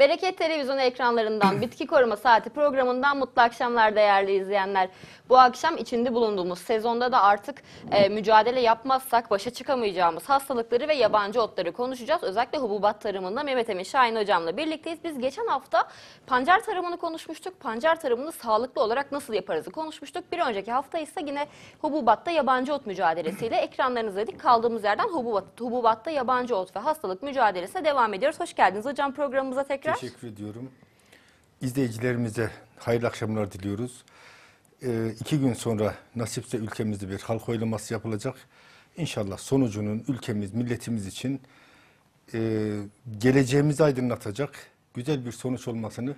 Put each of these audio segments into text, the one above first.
Bereket Televizyon ekranlarından Bitki Koruma Saati programından mutlu akşamlar değerli izleyenler. Bu akşam içinde bulunduğumuz sezonda da artık e, mücadele yapmazsak başa çıkamayacağımız hastalıkları ve yabancı otları konuşacağız. Özellikle hububat tarımında Mehmet Emin Şahin hocamla birlikteyiz. Biz geçen hafta pancar tarımını konuşmuştuk. Pancar tarımını sağlıklı olarak nasıl yaparızı konuşmuştuk. Bir önceki hafta ise yine hububatta yabancı ot mücadelesiyle ekranlarınızdaydık. Kaldığımız yerden hububat, hububatta yabancı ot ve hastalık mücadelesine devam ediyoruz. Hoş geldiniz hocam programımıza tekrar tekrar. Teşekkür ediyorum. İzleyicilerimize hayırlı akşamlar diliyoruz. Ee, iki gün sonra nasipse ülkemizde bir halk oylaması yapılacak. İnşallah sonucunun ülkemiz, milletimiz için e, geleceğimizi aydınlatacak güzel bir sonuç olmasını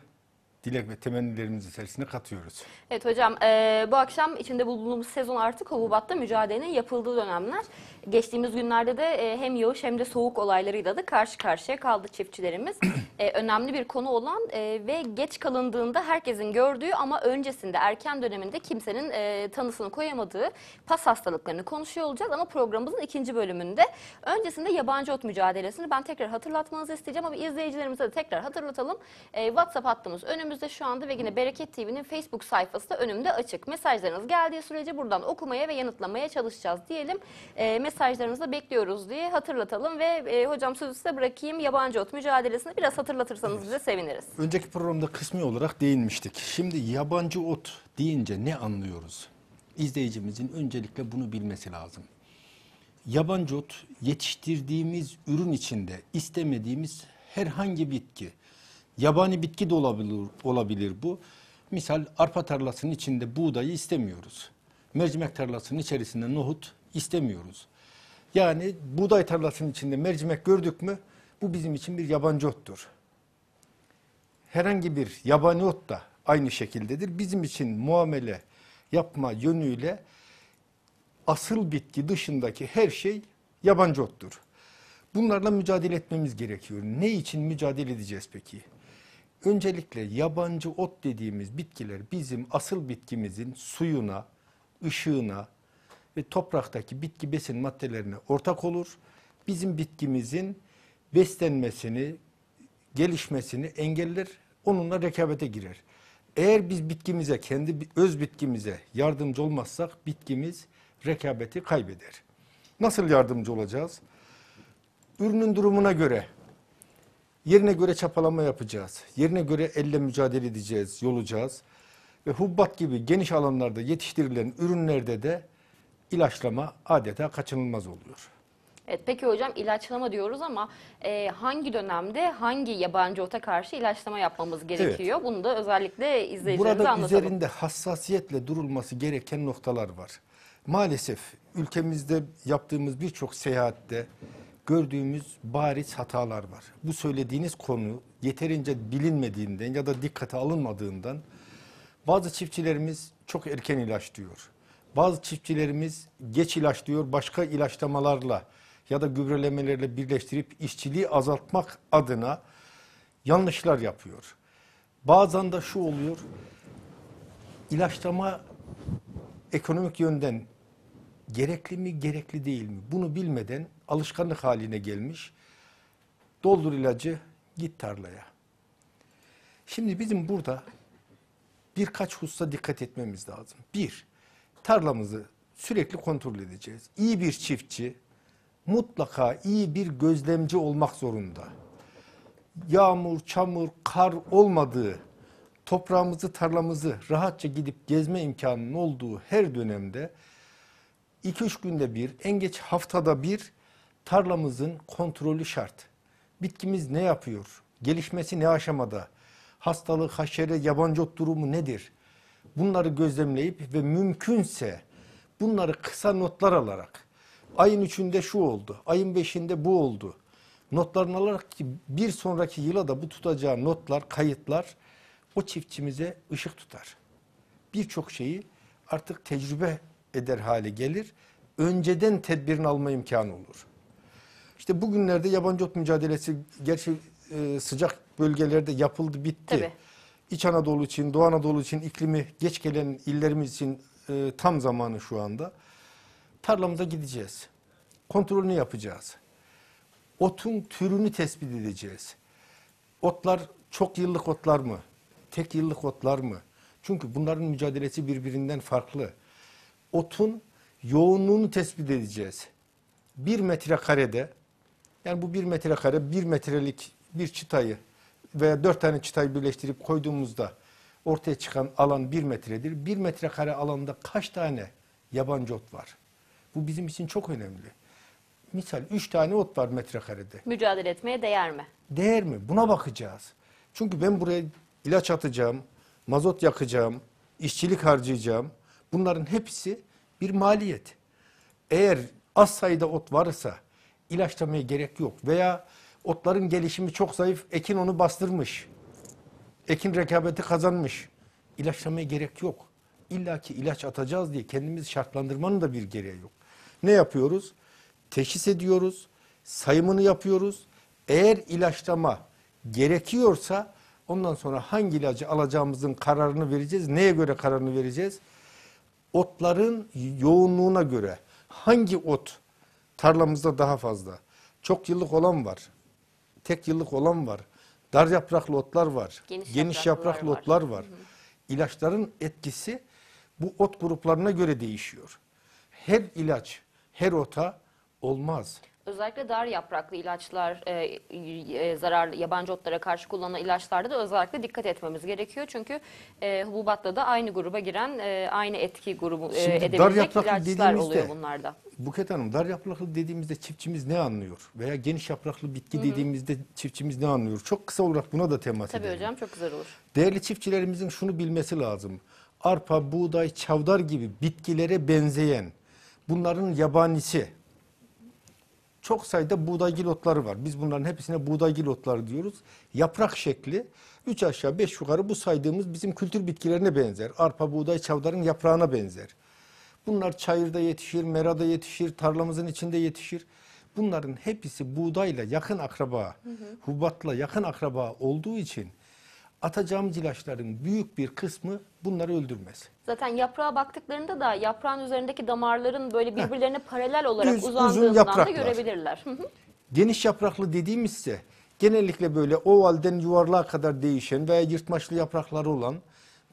dilek ve temennilerimiz içerisine katıyoruz. Evet hocam e, bu akşam içinde bulunduğumuz sezon artık hububatta mücadelenin yapıldığı dönemler. Geçtiğimiz günlerde de e, hem yağış hem de soğuk olaylarıyla da karşı karşıya kaldı çiftçilerimiz. e, önemli bir konu olan e, ve geç kalındığında herkesin gördüğü ama öncesinde erken döneminde kimsenin e, tanısını koyamadığı pas hastalıklarını konuşuyor olacağız ama programımızın ikinci bölümünde öncesinde yabancı ot mücadelesini ben tekrar hatırlatmanızı isteyeceğim ama izleyicilerimize de tekrar hatırlatalım. E, WhatsApp hattımız önümüzde önümüzde şu anda ve yine Bereket TV'nin Facebook sayfası da önümde açık. Mesajlarınız geldiği sürece buradan okumaya ve yanıtlamaya çalışacağız diyelim. E, ee, mesajlarınızı da bekliyoruz diye hatırlatalım ve e, hocam sözü size bırakayım. Yabancı ot mücadelesini biraz hatırlatırsanız evet. bize seviniriz. Önceki programda kısmi olarak değinmiştik. Şimdi yabancı ot deyince ne anlıyoruz? İzleyicimizin öncelikle bunu bilmesi lazım. Yabancı ot yetiştirdiğimiz ürün içinde istemediğimiz herhangi bitki, Yabani bitki de olabilir, olabilir bu. Misal arpa tarlasının içinde buğdayı istemiyoruz. Mercimek tarlasının içerisinde nohut istemiyoruz. Yani buğday tarlasının içinde mercimek gördük mü bu bizim için bir yabancı ottur. Herhangi bir yabani ot da aynı şekildedir. Bizim için muamele yapma yönüyle asıl bitki dışındaki her şey yabancı ottur. Bunlarla mücadele etmemiz gerekiyor. Ne için mücadele edeceğiz peki? Öncelikle yabancı ot dediğimiz bitkiler bizim asıl bitkimizin suyuna, ışığına ve topraktaki bitki besin maddelerine ortak olur. Bizim bitkimizin beslenmesini, gelişmesini engeller, onunla rekabete girer. Eğer biz bitkimize, kendi öz bitkimize yardımcı olmazsak bitkimiz rekabeti kaybeder. Nasıl yardımcı olacağız? Ürünün durumuna göre Yerine göre çapalama yapacağız. Yerine göre elle mücadele edeceğiz, yolacağız. Ve hubbat gibi geniş alanlarda yetiştirilen ürünlerde de ilaçlama adeta kaçınılmaz oluyor. Evet, peki hocam ilaçlama diyoruz ama e, hangi dönemde hangi yabancı ota karşı ilaçlama yapmamız gerekiyor? Evet. Bunu da özellikle izleyicilerimize Burada üzerinde hassasiyetle durulması gereken noktalar var. Maalesef ülkemizde yaptığımız birçok seyahatte gördüğümüz bariz hatalar var. Bu söylediğiniz konu yeterince bilinmediğinden ya da dikkate alınmadığından bazı çiftçilerimiz çok erken ilaçlıyor. Bazı çiftçilerimiz geç ilaçlıyor, başka ilaçlamalarla ya da gübrelemelerle birleştirip işçiliği azaltmak adına yanlışlar yapıyor. Bazen de şu oluyor, ilaçlama ekonomik yönden gerekli mi gerekli değil mi bunu bilmeden alışkanlık haline gelmiş. Doldur ilacı git tarlaya. Şimdi bizim burada birkaç hususa dikkat etmemiz lazım. Bir, tarlamızı sürekli kontrol edeceğiz. İyi bir çiftçi mutlaka iyi bir gözlemci olmak zorunda. Yağmur, çamur, kar olmadığı toprağımızı, tarlamızı rahatça gidip gezme imkanının olduğu her dönemde 2-3 günde bir, en geç haftada bir tarlamızın kontrolü şart. Bitkimiz ne yapıyor? Gelişmesi ne aşamada? Hastalık, haşere, yabancı ot durumu nedir? Bunları gözlemleyip ve mümkünse bunları kısa notlar alarak ayın üçünde şu oldu, ayın beşinde bu oldu. Notlarını alarak ki bir sonraki yıla da bu tutacağı notlar, kayıtlar o çiftçimize ışık tutar. Birçok şeyi artık tecrübe eder hale gelir. Önceden tedbirini alma imkanı olur. İşte bugünlerde yabancı ot mücadelesi gerçi e, sıcak bölgelerde yapıldı bitti. Tabii. İç Anadolu için, Doğu Anadolu için iklimi geç gelen illerimiz için e, tam zamanı şu anda. Tarlamıza gideceğiz. Kontrolünü yapacağız. Otun türünü tespit edeceğiz. Otlar çok yıllık otlar mı? Tek yıllık otlar mı? Çünkü bunların mücadelesi birbirinden farklı otun yoğunluğunu tespit edeceğiz. Bir metrekarede yani bu bir metrekare bir metrelik bir çıtayı veya dört tane çıtayı birleştirip koyduğumuzda ortaya çıkan alan bir metredir. Bir metrekare alanda kaç tane yabancı ot var? Bu bizim için çok önemli. Misal üç tane ot var metrekarede. Mücadele etmeye değer mi? Değer mi? Buna bakacağız. Çünkü ben buraya ilaç atacağım, mazot yakacağım, işçilik harcayacağım. Bunların hepsi bir maliyet. Eğer az sayıda ot varsa ilaçlamaya gerek yok veya otların gelişimi çok zayıf, ekin onu bastırmış. Ekin rekabeti kazanmış. İlaçlamaya gerek yok. İlla ki ilaç atacağız diye kendimizi şartlandırmanın da bir gereği yok. Ne yapıyoruz? Teşhis ediyoruz, sayımını yapıyoruz. Eğer ilaçlama gerekiyorsa ondan sonra hangi ilacı alacağımızın kararını vereceğiz. Neye göre kararını vereceğiz? otların yoğunluğuna göre hangi ot tarlamızda daha fazla? Çok yıllık olan var. Tek yıllık olan var. Dar yapraklı otlar var. Geniş, geniş yapraklı var. otlar var. İlaçların etkisi bu ot gruplarına göre değişiyor. Her ilaç her ota olmaz. Özellikle dar yapraklı ilaçlar, e, e, zararlı yabancı otlara karşı kullanılan ilaçlarda da özellikle dikkat etmemiz gerekiyor. Çünkü e, hububatla da aynı gruba giren, e, aynı etki grubu e, Şimdi dar yapraklı ilaçlar dediğimizde- oluyor bunlarda. Buket Hanım dar yapraklı dediğimizde çiftçimiz ne anlıyor? Veya geniş yapraklı bitki dediğimizde çiftçimiz ne anlıyor? Çok kısa olarak buna da temas Tabii edelim. hocam çok güzel olur. Değerli çiftçilerimizin şunu bilmesi lazım. Arpa, buğday, çavdar gibi bitkilere benzeyen bunların yabanisi çok sayıda buğdaygil otları var. Biz bunların hepsine buğdaygil otları diyoruz. Yaprak şekli üç aşağı beş yukarı bu saydığımız bizim kültür bitkilerine benzer. Arpa, buğday, çavdarın yaprağına benzer. Bunlar çayırda yetişir, merada yetişir, tarlamızın içinde yetişir. Bunların hepsi buğdayla yakın akraba, hı hı. hubatla yakın akraba olduğu için atacağım ilaçların büyük bir kısmı bunları öldürmez. Zaten yaprağa baktıklarında da yaprağın üzerindeki damarların böyle birbirlerine Heh. paralel olarak Düz, uzandığından da görebilirler. Geniş yapraklı dediğimiz ise genellikle böyle ovalden yuvarlığa kadar değişen veya yırtmaçlı yaprakları olan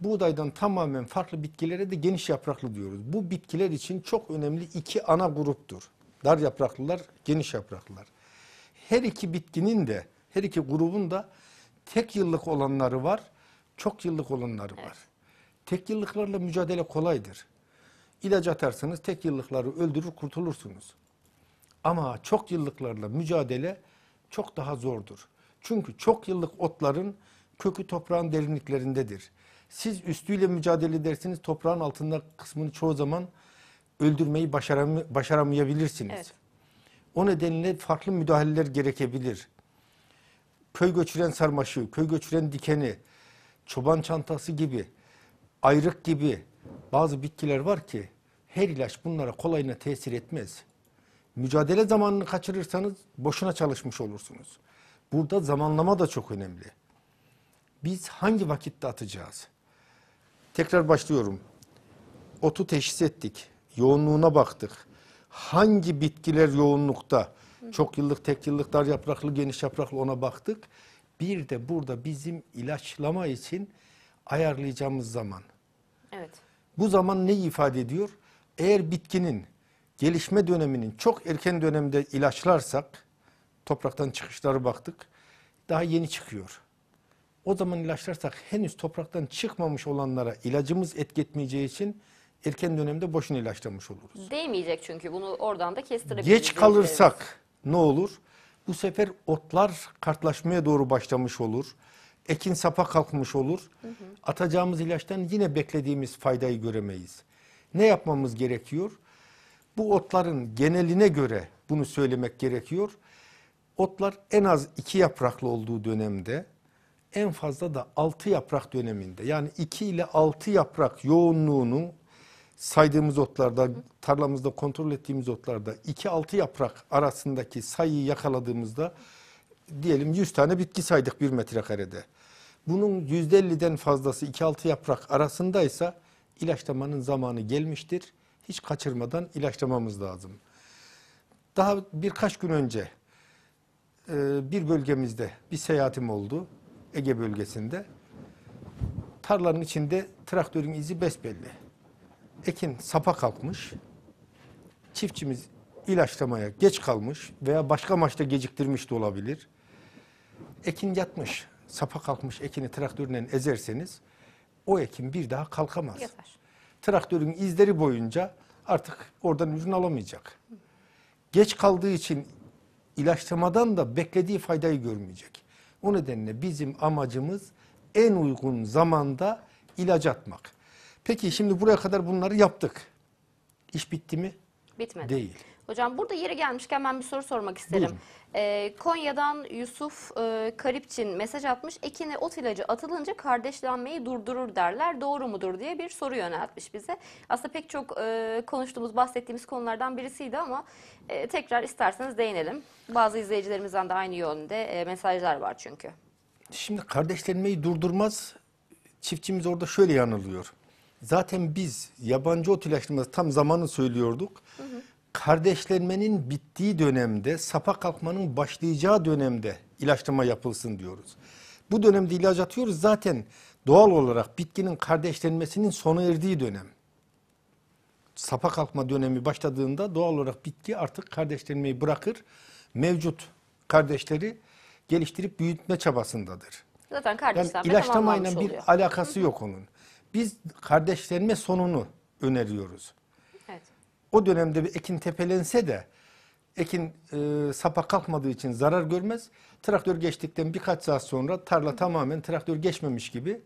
buğdaydan tamamen farklı bitkilere de geniş yapraklı diyoruz. Bu bitkiler için çok önemli iki ana gruptur. Dar yapraklılar, geniş yapraklılar. Her iki bitkinin de, her iki grubun da Tek yıllık olanları var, çok yıllık olanları var. Tek yıllıklarla mücadele kolaydır. İlaç atarsanız tek yıllıkları öldürür kurtulursunuz. Ama çok yıllıklarla mücadele çok daha zordur. Çünkü çok yıllık otların kökü toprağın derinliklerindedir. Siz üstüyle mücadele edersiniz toprağın altında kısmını çoğu zaman öldürmeyi başaramayabilirsiniz. Evet. O nedenle farklı müdahaleler gerekebilir köy göçüren sarmaşığı, köy göçüren dikeni, çoban çantası gibi, ayrık gibi bazı bitkiler var ki her ilaç bunlara kolayına tesir etmez. Mücadele zamanını kaçırırsanız boşuna çalışmış olursunuz. Burada zamanlama da çok önemli. Biz hangi vakitte atacağız? Tekrar başlıyorum. Otu teşhis ettik. Yoğunluğuna baktık. Hangi bitkiler yoğunlukta? Çok yıllık, tek yıllık, dar yapraklı, geniş yapraklı ona baktık. Bir de burada bizim ilaçlama için ayarlayacağımız zaman. Evet. Bu zaman ne ifade ediyor? Eğer bitkinin gelişme döneminin çok erken dönemde ilaçlarsak, topraktan çıkışları baktık, daha yeni çıkıyor. O zaman ilaçlarsak henüz topraktan çıkmamış olanlara ilacımız etki için erken dönemde boşuna ilaçlamış oluruz. Değmeyecek çünkü bunu oradan da kestirebiliriz. Geç kalırsak ne olur? Bu sefer otlar kartlaşmaya doğru başlamış olur. Ekin sapa kalkmış olur. Hı hı. Atacağımız ilaçtan yine beklediğimiz faydayı göremeyiz. Ne yapmamız gerekiyor? Bu otların geneline göre bunu söylemek gerekiyor. Otlar en az iki yapraklı olduğu dönemde en fazla da altı yaprak döneminde yani iki ile altı yaprak yoğunluğunu saydığımız otlarda, tarlamızda kontrol ettiğimiz otlarda 2-6 yaprak arasındaki sayıyı yakaladığımızda diyelim 100 tane bitki saydık 1 metrekarede. Bunun %50'den fazlası 2-6 yaprak arasındaysa ilaçlamanın zamanı gelmiştir. Hiç kaçırmadan ilaçlamamız lazım. Daha birkaç gün önce e, bir bölgemizde bir seyahatim oldu. Ege bölgesinde. Tarlanın içinde traktörün izi besbelli ekin sapa kalkmış, çiftçimiz ilaçlamaya geç kalmış veya başka maçta geciktirmiş de olabilir. Ekin yatmış, sapa kalkmış ekini traktörle ezerseniz o ekin bir daha kalkamaz. Yapar. Traktörün izleri boyunca artık oradan ürün alamayacak. Geç kaldığı için ilaçlamadan da beklediği faydayı görmeyecek. O nedenle bizim amacımız en uygun zamanda ilaç atmak. Peki şimdi buraya kadar bunları yaptık. İş bitti mi? Bitmedi. Değil. Hocam burada yeri gelmişken ben bir soru sormak isterim. Ee, Konya'dan Yusuf e, Karipçin mesaj atmış. Ekine ot ilacı atılınca kardeşlenmeyi durdurur derler. Doğru mudur diye bir soru yöneltmiş bize. Aslında pek çok e, konuştuğumuz, bahsettiğimiz konulardan birisiydi ama e, tekrar isterseniz değinelim. Bazı izleyicilerimizden de aynı yönde e, mesajlar var çünkü. Şimdi kardeşlenmeyi durdurmaz. Çiftçimiz orada şöyle yanılıyor. Zaten biz yabancı ot ilaçlaması tam zamanı söylüyorduk. Hı hı. Kardeşlenmenin bittiği dönemde, sapa kalkmanın başlayacağı dönemde ilaçlama yapılsın diyoruz. Bu dönemde ilaç atıyoruz zaten doğal olarak bitkinin kardeşlenmesinin sona erdiği dönem. Sapa kalkma dönemi başladığında doğal olarak bitki artık kardeşlenmeyi bırakır. Mevcut kardeşleri geliştirip büyütme çabasındadır. Zaten kardeş yani ilaçlamayla bir alakası yok onun. Biz kardeşlenme sonunu öneriyoruz. Evet. O dönemde bir ekin tepelense de ekin e, sapa kalkmadığı için zarar görmez. Traktör geçtikten birkaç saat sonra tarla Hı. tamamen traktör geçmemiş gibi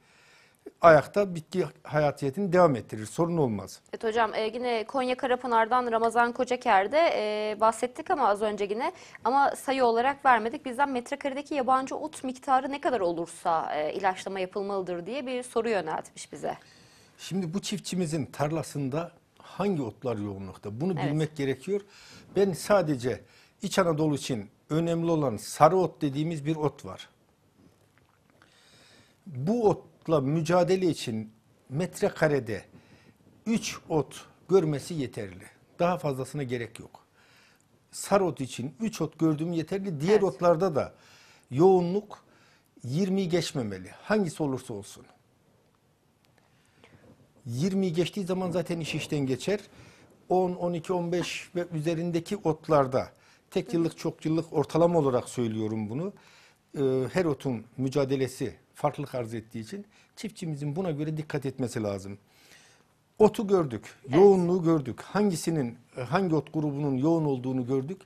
ayakta bitki hayatiyetini devam ettirir. Sorun olmaz. Evet hocam e, yine Konya Karapınar'dan Ramazan Kocaker'de e, bahsettik ama az önce yine ama sayı olarak vermedik. Bizden metrekaredeki yabancı ot miktarı ne kadar olursa e, ilaçlama yapılmalıdır diye bir soru yöneltmiş bize. Şimdi bu çiftçimizin tarlasında hangi otlar yoğunlukta bunu evet. bilmek gerekiyor. Ben sadece İç Anadolu için önemli olan sarı ot dediğimiz bir ot var bu otla mücadele için metrekarede 3 ot görmesi yeterli. Daha fazlasına gerek yok. Sar ot için 3 ot gördüğüm yeterli. Diğer evet. otlarda da yoğunluk 20'yi geçmemeli. Hangisi olursa olsun. 20'yi geçtiği zaman zaten iş işten geçer. 10, 12, 15 ve üzerindeki otlarda tek yıllık çok yıllık ortalama olarak söylüyorum bunu. E, her otun mücadelesi farklılık arz ettiği için çiftçimizin buna göre dikkat etmesi lazım. Otu gördük, yoğunluğu gördük. Hangisinin, hangi ot grubunun yoğun olduğunu gördük.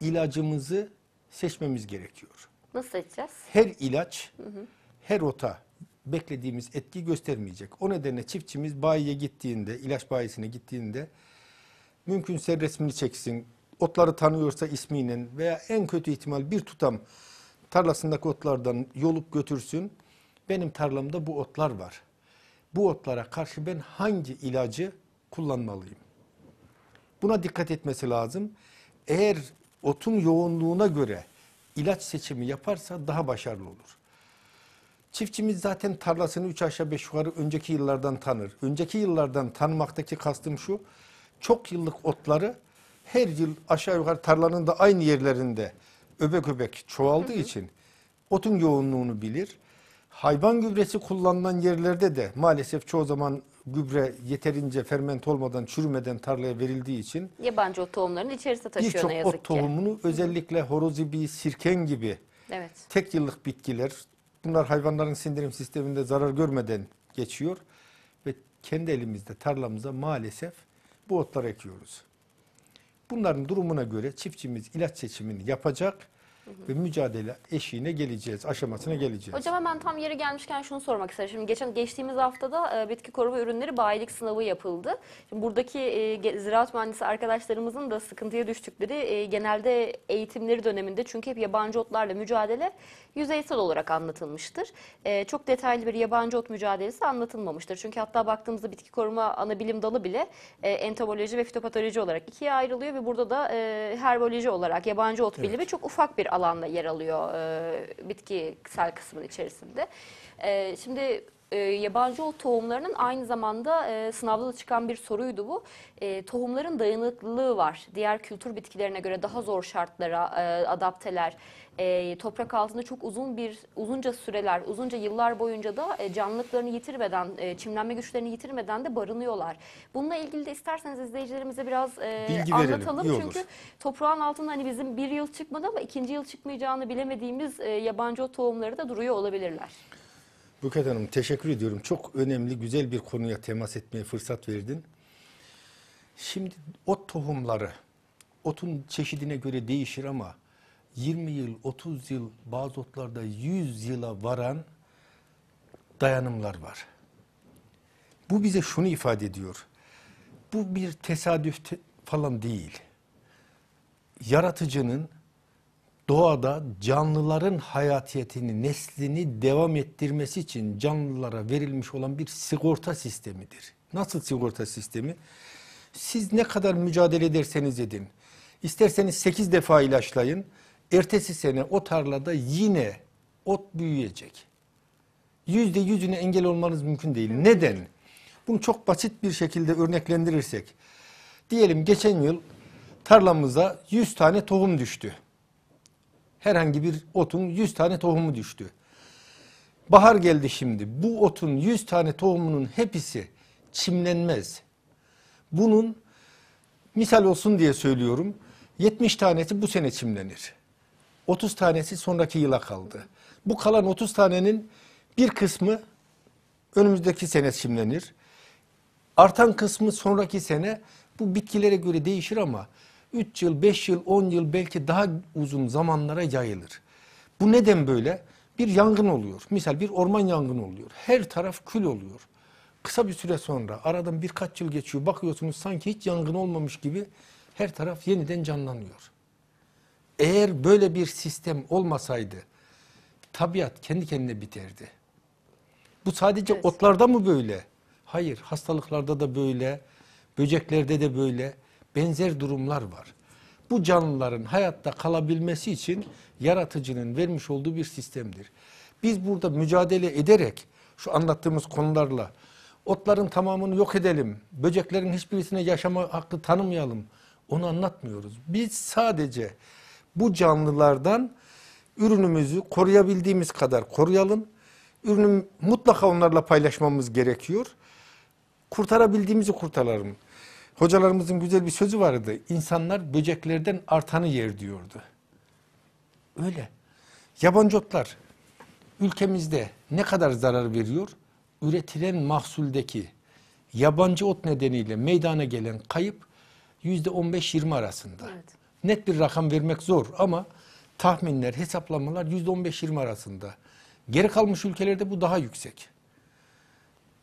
İlacımızı seçmemiz gerekiyor. Nasıl seçeceğiz? Her ilaç, hı hı. her ota beklediğimiz etki göstermeyecek. O nedenle çiftçimiz bayiye gittiğinde, ilaç bayisine gittiğinde mümkünse resmini çeksin. Otları tanıyorsa isminin veya en kötü ihtimal bir tutam tarlasındaki otlardan yolup götürsün. Benim tarlamda bu otlar var. Bu otlara karşı ben hangi ilacı kullanmalıyım? Buna dikkat etmesi lazım. Eğer otun yoğunluğuna göre ilaç seçimi yaparsa daha başarılı olur. Çiftçimiz zaten tarlasını üç aşağı beş yukarı önceki yıllardan tanır. Önceki yıllardan tanımaktaki kastım şu. Çok yıllık otları her yıl aşağı yukarı tarlanın da aynı yerlerinde öbek öbek çoğaldığı hı hı. için otun yoğunluğunu bilir. Hayvan gübresi kullanılan yerlerde de maalesef çoğu zaman gübre yeterince ferment olmadan çürümeden tarlaya verildiği için yabancı ot tohumlarının içerisine taşıyor ne yazık ki. Birçok ot tohumunu ki. özellikle horozibi, sirken gibi evet. tek yıllık bitkiler bunlar hayvanların sindirim sisteminde zarar görmeden geçiyor ve kendi elimizde tarlamıza maalesef bu otları ekiyoruz. Bunların durumuna göre çiftçimiz ilaç seçimini yapacak ve mücadele eşiğine geleceğiz, aşamasına geleceğiz. Hocam hemen tam yeri gelmişken şunu sormak isterim. Şimdi geçen geçtiğimiz haftada e, bitki koruma ürünleri bayilik sınavı yapıldı. Şimdi buradaki e, ziraat mühendisi arkadaşlarımızın da sıkıntıya düştükleri e, genelde eğitimleri döneminde çünkü hep yabancı otlarla mücadele yüzeysel olarak anlatılmıştır. E, çok detaylı bir yabancı ot mücadelesi anlatılmamıştır. Çünkü hatta baktığımızda bitki koruma ana bilim dalı bile e, entomoloji ve fitopatoloji olarak ikiye ayrılıyor ve burada da e, herboloji olarak yabancı ot bilimi evet. çok ufak bir alan alanla yer alıyor e, bitkisel kısmın içerisinde. E, şimdi e, yabancı ol tohumlarının aynı zamanda e, sınavda da çıkan bir soruydu bu. E, tohumların dayanıklılığı var. Diğer kültür bitkilerine göre daha zor şartlara e, adapteler, e, toprak altında çok uzun bir uzunca süreler, uzunca yıllar boyunca da e, canlılıklarını yitirmeden, e, çimlenme güçlerini yitirmeden de barınıyorlar. Bununla ilgili de isterseniz izleyicilerimize biraz e, Bilgi anlatalım. iyi Çünkü olur. toprağın altında hani bizim bir yıl çıkmadı ama ikinci yıl çıkmayacağını bilemediğimiz e, yabancı o tohumları da duruyor olabilirler. Buket Hanım teşekkür ediyorum. Çok önemli, güzel bir konuya temas etmeye fırsat verdin. Şimdi ot tohumları, otun çeşidine göre değişir ama 20 yıl, 30 yıl, bazı otlarda 100 yıla varan dayanımlar var. Bu bize şunu ifade ediyor. Bu bir tesadüf falan değil. Yaratıcının doğada canlıların hayatiyetini, neslini devam ettirmesi için canlılara verilmiş olan bir sigorta sistemidir. Nasıl sigorta sistemi? Siz ne kadar mücadele ederseniz edin, isterseniz 8 defa ilaçlayın, Ertesi sene o tarlada yine ot büyüyecek. Yüzde yüzüne engel olmanız mümkün değil. Neden? Bunu çok basit bir şekilde örneklendirirsek. Diyelim geçen yıl tarlamıza 100 tane tohum düştü. Herhangi bir otun 100 tane tohumu düştü. Bahar geldi şimdi. Bu otun 100 tane tohumunun hepsi çimlenmez. Bunun misal olsun diye söylüyorum. 70 tanesi bu sene çimlenir. 30 tanesi sonraki yıla kaldı. Bu kalan 30 tanenin bir kısmı önümüzdeki sene çimlenir. Artan kısmı sonraki sene bu bitkilere göre değişir ama 3 yıl, 5 yıl, 10 yıl belki daha uzun zamanlara yayılır. Bu neden böyle? Bir yangın oluyor. Misal bir orman yangını oluyor. Her taraf kül oluyor. Kısa bir süre sonra aradan birkaç yıl geçiyor. Bakıyorsunuz sanki hiç yangın olmamış gibi her taraf yeniden canlanıyor. Eğer böyle bir sistem olmasaydı tabiat kendi kendine biterdi. Bu sadece evet. otlarda mı böyle? Hayır, hastalıklarda da böyle, böceklerde de böyle benzer durumlar var. Bu canlıların hayatta kalabilmesi için yaratıcının vermiş olduğu bir sistemdir. Biz burada mücadele ederek şu anlattığımız konularla otların tamamını yok edelim, böceklerin hiçbirisine yaşama hakkı tanımayalım. Onu anlatmıyoruz. Biz sadece bu canlılardan ürünümüzü koruyabildiğimiz kadar koruyalım. Ürünü mutlaka onlarla paylaşmamız gerekiyor. Kurtarabildiğimizi kurtaralım. Hocalarımızın güzel bir sözü vardı. İnsanlar böceklerden artanı yer diyordu. Öyle. Yabancı otlar ülkemizde ne kadar zarar veriyor? Üretilen mahsuldeki yabancı ot nedeniyle meydana gelen kayıp yüzde %15-20 arasında. Evet net bir rakam vermek zor ama tahminler, hesaplamalar %15-20 arasında. Geri kalmış ülkelerde bu daha yüksek.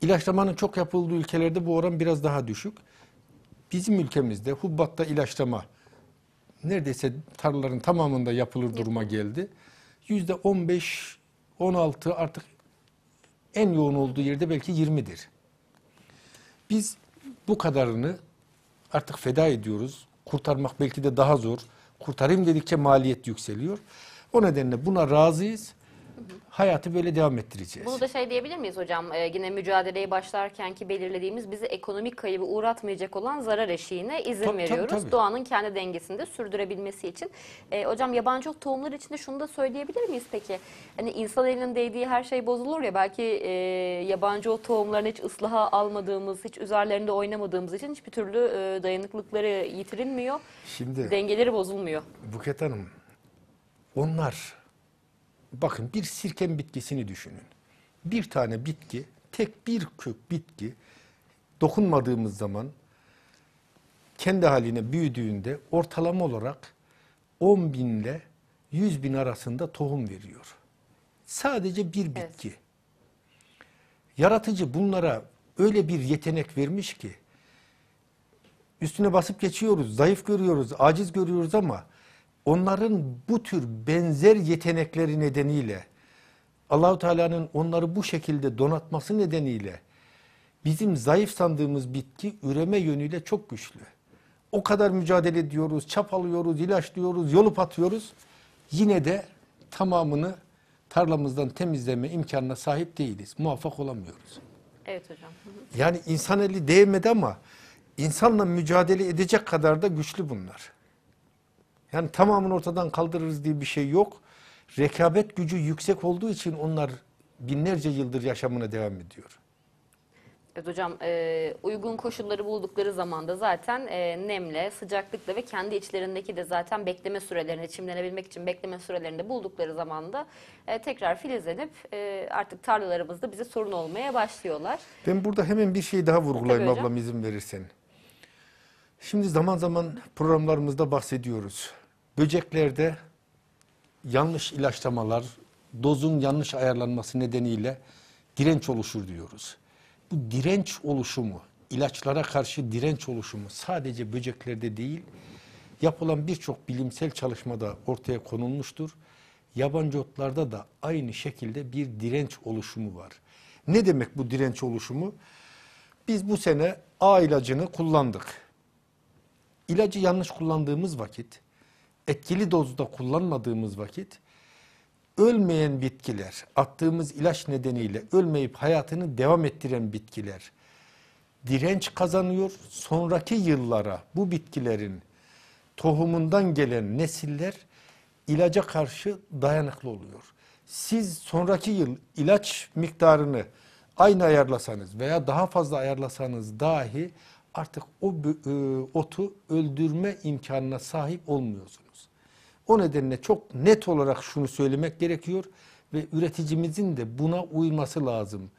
İlaçlamanın çok yapıldığı ülkelerde bu oran biraz daha düşük. Bizim ülkemizde hubbatta ilaçlama neredeyse tarlaların tamamında yapılır duruma geldi. Yüzde 15, 16 artık en yoğun olduğu yerde belki 20'dir. Biz bu kadarını artık feda ediyoruz. Kurtarmak belki de daha zor. Kurtarayım dedikçe maliyet yükseliyor. O nedenle buna razıyız hayatı böyle devam ettireceğiz. Bunu da şey diyebilir miyiz hocam? Ee, yine mücadeleyi başlarken ki belirlediğimiz bizi ekonomik kaybı uğratmayacak olan zarar eşiğine izin tabii, veriyoruz. Doğanın kendi dengesinde sürdürebilmesi için. Ee, hocam yabancı tohumlar içinde şunu da söyleyebilir miyiz peki? Hani insan elinin değdiği her şey bozulur ya belki e, yabancı o tohumların hiç ıslaha almadığımız, hiç üzerlerinde oynamadığımız için hiçbir türlü e, dayanıklıkları yitirilmiyor. Şimdi dengeleri bozulmuyor. Buket Hanım onlar Bakın bir sirken bitkisini düşünün. Bir tane bitki, tek bir kök bitki dokunmadığımız zaman kendi haline büyüdüğünde ortalama olarak 10 bin ile 100 bin arasında tohum veriyor. Sadece bir bitki. Evet. Yaratıcı bunlara öyle bir yetenek vermiş ki üstüne basıp geçiyoruz, zayıf görüyoruz, aciz görüyoruz ama onların bu tür benzer yetenekleri nedeniyle Allahu Teala'nın onları bu şekilde donatması nedeniyle bizim zayıf sandığımız bitki üreme yönüyle çok güçlü. O kadar mücadele ediyoruz, çapalıyoruz, ilaçlıyoruz, yolup atıyoruz. Yine de tamamını tarlamızdan temizleme imkanına sahip değiliz. Muvaffak olamıyoruz. Evet hocam. Yani insan eli değmedi ama insanla mücadele edecek kadar da güçlü bunlar. Yani tamamını ortadan kaldırırız diye bir şey yok. Rekabet gücü yüksek olduğu için onlar binlerce yıldır yaşamına devam ediyor. Evet hocam e, uygun koşulları buldukları zaman da zaten e, nemle, sıcaklıkla ve kendi içlerindeki de zaten bekleme sürelerini, çimlenebilmek için bekleme sürelerini de buldukları zaman da e, tekrar filizlenip e, artık tarlalarımızda bize sorun olmaya başlıyorlar. Ben burada hemen bir şey daha vurgulayayım ablam izin verirsen. Şimdi zaman zaman programlarımızda bahsediyoruz. Böceklerde yanlış ilaçlamalar, dozun yanlış ayarlanması nedeniyle direnç oluşur diyoruz. Bu direnç oluşumu, ilaçlara karşı direnç oluşumu sadece böceklerde değil, yapılan birçok bilimsel çalışmada ortaya konulmuştur. Yabancı otlarda da aynı şekilde bir direnç oluşumu var. Ne demek bu direnç oluşumu? Biz bu sene A ilacını kullandık ilacı yanlış kullandığımız vakit, etkili dozda kullanmadığımız vakit ölmeyen bitkiler, attığımız ilaç nedeniyle ölmeyip hayatını devam ettiren bitkiler direnç kazanıyor. Sonraki yıllara bu bitkilerin tohumundan gelen nesiller ilaca karşı dayanıklı oluyor. Siz sonraki yıl ilaç miktarını aynı ayarlasanız veya daha fazla ayarlasanız dahi artık o e, otu öldürme imkanına sahip olmuyorsunuz. O nedenle çok net olarak şunu söylemek gerekiyor ve üreticimizin de buna uyması lazım.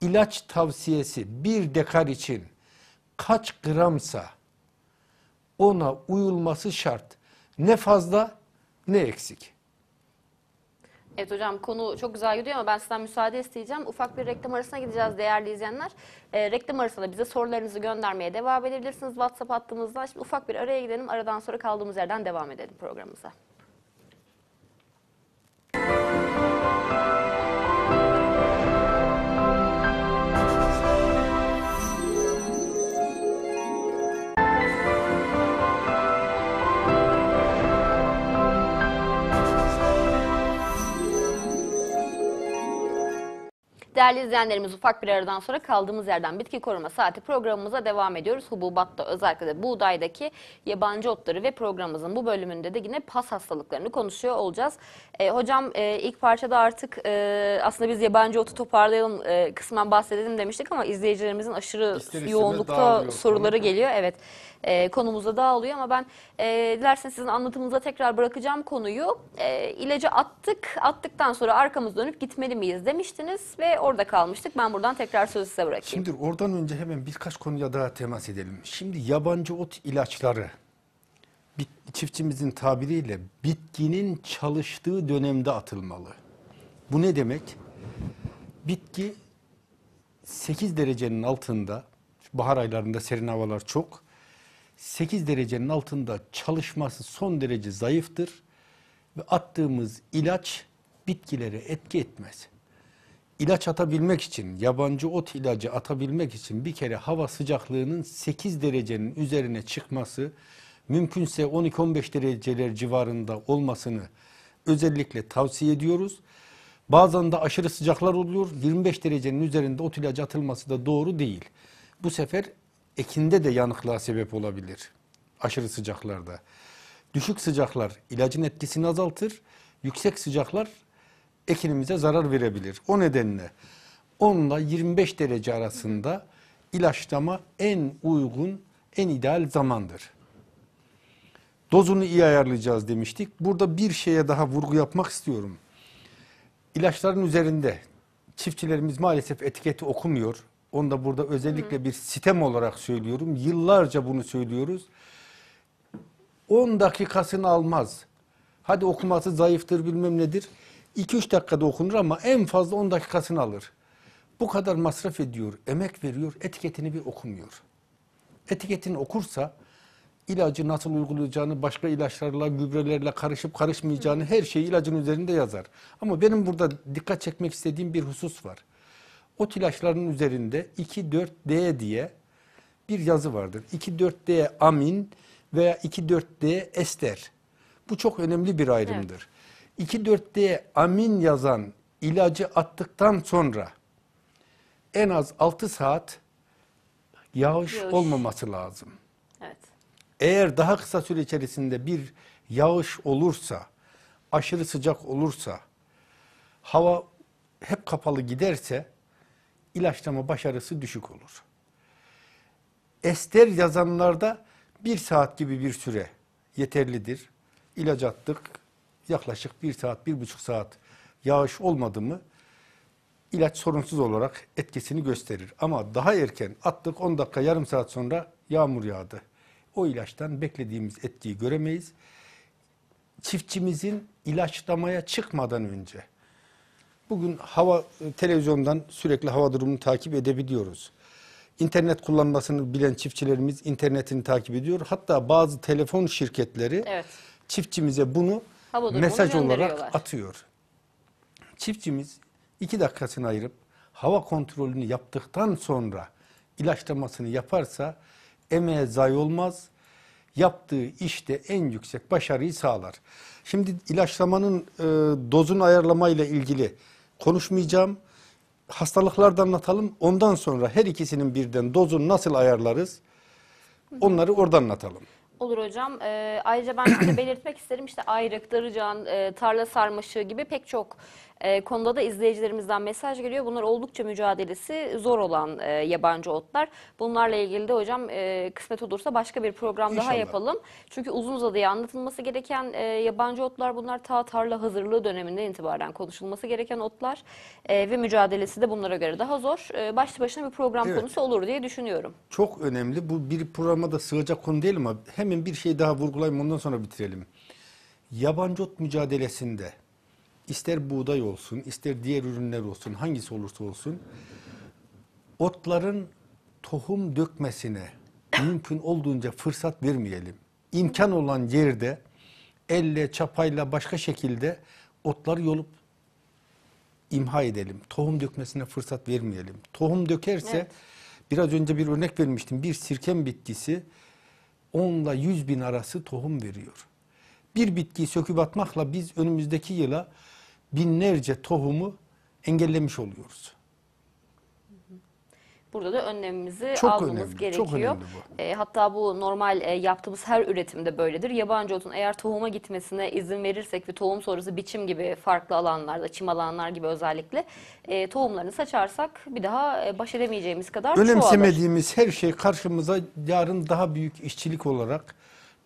İlaç tavsiyesi bir dekar için kaç gramsa ona uyulması şart. Ne fazla ne eksik. Evet hocam konu çok güzel gidiyor ama ben sizden müsaade isteyeceğim. Ufak bir reklam arasına gideceğiz değerli izleyenler. E, reklam arasında bize sorularınızı göndermeye devam edebilirsiniz WhatsApp hattımızdan. Şimdi ufak bir araya gidelim. Aradan sonra kaldığımız yerden devam edelim programımıza. Değerli izleyenlerimiz ufak bir aradan sonra kaldığımız yerden bitki koruma saati programımıza devam ediyoruz. Hububatta özellikle de buğdaydaki yabancı otları ve programımızın bu bölümünde de yine pas hastalıklarını konuşuyor olacağız. E, hocam e, ilk parçada artık e, aslında biz yabancı otu toparlayalım e, kısmen bahsedelim demiştik ama izleyicilerimizin aşırı İster yoğunlukta soruları geliyor. Evet e, konumuza dağılıyor ama ben e, dilerseniz sizin anlatımınıza tekrar bırakacağım konuyu. E, ilacı attık attıktan sonra arkamız dönüp gitmeli miyiz demiştiniz ve Orada kalmıştık. Ben buradan tekrar sözü size bırakayım. Şimdi oradan önce hemen birkaç konuya daha temas edelim. Şimdi yabancı ot ilaçları çiftçimizin tabiriyle bitkinin çalıştığı dönemde atılmalı. Bu ne demek? Bitki 8 derecenin altında, bahar aylarında serin havalar çok. 8 derecenin altında çalışması son derece zayıftır ve attığımız ilaç bitkilere etki etmez ilaç atabilmek için, yabancı ot ilacı atabilmek için bir kere hava sıcaklığının 8 derecenin üzerine çıkması, mümkünse 12-15 dereceler civarında olmasını özellikle tavsiye ediyoruz. Bazen de aşırı sıcaklar oluyor. 25 derecenin üzerinde ot ilacı atılması da doğru değil. Bu sefer ekinde de yanıklığa sebep olabilir aşırı sıcaklarda. Düşük sıcaklar ilacın etkisini azaltır. Yüksek sıcaklar ekinimize zarar verebilir. O nedenle 10 ile 25 derece arasında ilaçlama en uygun, en ideal zamandır. Dozunu iyi ayarlayacağız demiştik. Burada bir şeye daha vurgu yapmak istiyorum. İlaçların üzerinde çiftçilerimiz maalesef etiketi okumuyor. Onu da burada özellikle bir sistem olarak söylüyorum. Yıllarca bunu söylüyoruz. 10 dakikasını almaz. Hadi okuması zayıftır bilmem nedir. 2-3 dakikada okunur ama en fazla 10 dakikasını alır. Bu kadar masraf ediyor, emek veriyor, etiketini bir okumuyor. Etiketini okursa ilacı nasıl uygulayacağını, başka ilaçlarla, gübrelerle karışıp karışmayacağını her şeyi ilacın üzerinde yazar. Ama benim burada dikkat çekmek istediğim bir husus var. O ilaçların üzerinde 2-4-D diye bir yazı vardır. 2-4-D amin veya 2-4-D ester. Bu çok önemli bir ayrımdır. Evet. 2-4'te amin yazan ilacı attıktan sonra en az 6 saat yağış, yağış. olmaması lazım. Evet. Eğer daha kısa süre içerisinde bir yağış olursa, aşırı sıcak olursa, hava hep kapalı giderse ilaçlama başarısı düşük olur. Ester yazanlarda bir saat gibi bir süre yeterlidir. İlaç attık, yaklaşık bir saat, bir buçuk saat yağış olmadı mı ilaç sorunsuz olarak etkisini gösterir. Ama daha erken attık 10 dakika yarım saat sonra yağmur yağdı. O ilaçtan beklediğimiz etkiyi göremeyiz. Çiftçimizin ilaçlamaya çıkmadan önce bugün hava e, televizyondan sürekli hava durumunu takip edebiliyoruz. İnternet kullanmasını bilen çiftçilerimiz internetini takip ediyor. Hatta bazı telefon şirketleri evet. çiftçimize bunu hava mesaj olarak atıyor. Çiftçimiz iki dakikasını ayırıp hava kontrolünü yaptıktan sonra ilaçlamasını yaparsa emeğe zayi olmaz. Yaptığı işte en yüksek başarıyı sağlar. Şimdi ilaçlamanın e, dozunu ayarlamayla ilgili konuşmayacağım. Hastalıklardan anlatalım. Ondan sonra her ikisinin birden dozunu nasıl ayarlarız? Onları oradan anlatalım. Olur hocam. Ee, ayrıca ben de belirtmek isterim işte ayrık, darıcan, e, tarla sarmaşığı gibi pek çok e, konuda da izleyicilerimizden mesaj geliyor. Bunlar oldukça mücadelesi zor olan e, yabancı otlar. Bunlarla ilgili de hocam e, kısmet olursa başka bir program İnşallah. daha yapalım. Çünkü uzun uzadıya anlatılması gereken e, yabancı otlar bunlar ta tarla hazırlığı döneminden itibaren konuşulması gereken otlar e, ve mücadelesi de bunlara göre daha zor. E, başlı başına bir program evet. konusu olur diye düşünüyorum. Çok önemli. Bu bir programa da sığacak konu değil ama hemen bir şey daha vurgulayayım ondan sonra bitirelim. Yabancı ot mücadelesinde ister buğday olsun, ister diğer ürünler olsun, hangisi olursa olsun otların tohum dökmesine mümkün olduğunca fırsat vermeyelim. İmkan olan yerde elle, çapayla başka şekilde otları yolup imha edelim. Tohum dökmesine fırsat vermeyelim. Tohum dökerse evet. biraz önce bir örnek vermiştim. Bir sirken bitkisi 10 ile 100 bin arası tohum veriyor. Bir bitkiyi söküp atmakla biz önümüzdeki yıla binlerce tohumu engellemiş oluyoruz. Burada da önlemimizi çok almamız önemli, gerekiyor. Çok önemli bu. E, hatta bu normal e, yaptığımız her üretimde böyledir. Yabancı otun eğer tohuma gitmesine izin verirsek ve tohum sonrası biçim gibi farklı alanlarda, çim alanlar gibi özellikle e, tohumlarını saçarsak bir daha e, baş edemeyeceğimiz kadar Önemsemediğimiz çoğalır. her şey karşımıza yarın daha büyük işçilik olarak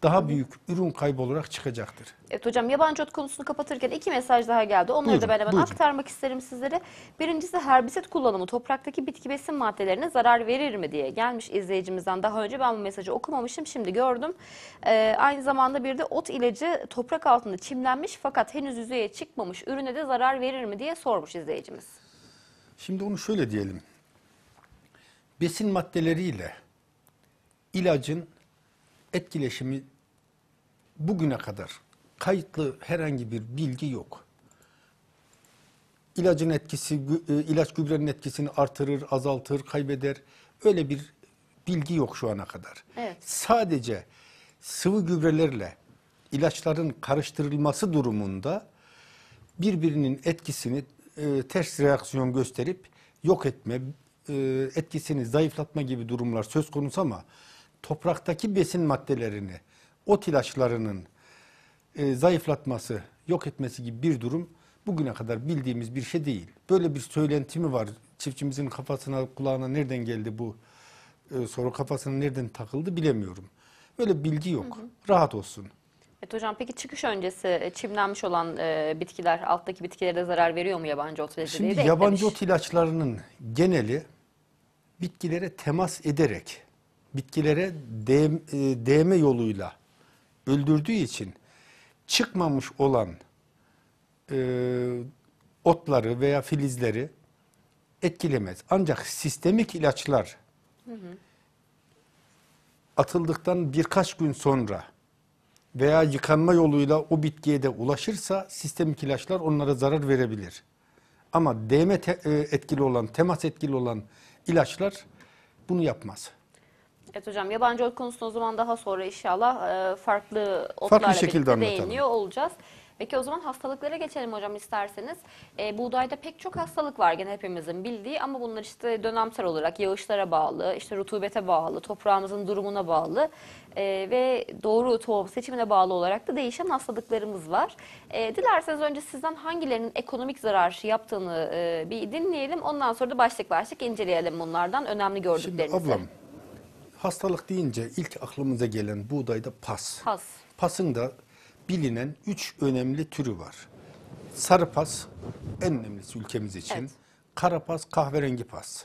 daha büyük ürün kaybı olarak çıkacaktır. Evet hocam yabancı ot konusunu kapatırken iki mesaj daha geldi. Onları buyurun, da ben hemen buyurun. aktarmak isterim sizlere. Birincisi herbiset kullanımı topraktaki bitki besin maddelerine zarar verir mi diye gelmiş izleyicimizden. Daha önce ben bu mesajı okumamışım şimdi gördüm. Ee, aynı zamanda bir de ot ilacı toprak altında çimlenmiş fakat henüz yüzeye çıkmamış ürüne de zarar verir mi diye sormuş izleyicimiz. Şimdi onu şöyle diyelim. Besin maddeleriyle ilacın etkileşimi bugüne kadar kayıtlı herhangi bir bilgi yok. İlacın etkisi, e, ilaç gübrenin etkisini artırır, azaltır, kaybeder. Öyle bir bilgi yok şu ana kadar. Evet. Sadece sıvı gübrelerle ilaçların karıştırılması durumunda birbirinin etkisini e, ters reaksiyon gösterip yok etme, e, etkisini zayıflatma gibi durumlar söz konusu ama topraktaki besin maddelerini, ot ilaçlarının e, zayıflatması, yok etmesi gibi bir durum bugüne kadar bildiğimiz bir şey değil. Böyle bir söylenti mi var? Çiftçimizin kafasına, kulağına nereden geldi bu e, soru kafasına nereden takıldı bilemiyorum. Böyle bilgi yok. Hı hı. Rahat olsun. Evet hocam peki çıkış öncesi e, çimlenmiş olan e, bitkiler alttaki bitkilere de zarar veriyor mu yabancı ot ilaçları? Şimdi yabancı eklemiş. ot ilaçlarının geneli bitkilere temas ederek bitkilere değme, yoluyla öldürdüğü için çıkmamış olan e, otları veya filizleri etkilemez. Ancak sistemik ilaçlar hı hı. atıldıktan birkaç gün sonra veya yıkanma yoluyla o bitkiye de ulaşırsa sistemik ilaçlar onlara zarar verebilir. Ama değme e, etkili olan, temas etkili olan ilaçlar bunu yapmaz. Evet hocam yabancı ot konusunu o zaman daha sonra inşallah e, farklı otlarla farklı şekilde değiniyor olacağız. Peki o zaman hastalıklara geçelim hocam isterseniz. E, buğdayda pek çok hastalık var gene hepimizin bildiği ama bunlar işte dönemsel olarak yağışlara bağlı, işte rutubete bağlı, toprağımızın durumuna bağlı e, ve doğru tohum seçimine bağlı olarak da değişen hastalıklarımız var. E, dilerseniz önce sizden hangilerinin ekonomik zarar yaptığını e, bir dinleyelim. Ondan sonra da başlık başlık inceleyelim bunlardan önemli gördüklerimizi. Şimdi ablam Hastalık deyince ilk aklımıza gelen da pas. Pas. Pasın da bilinen üç önemli türü var. Sarı pas en önemlisi ülkemiz için. Evet. Kara pas, kahverengi pas.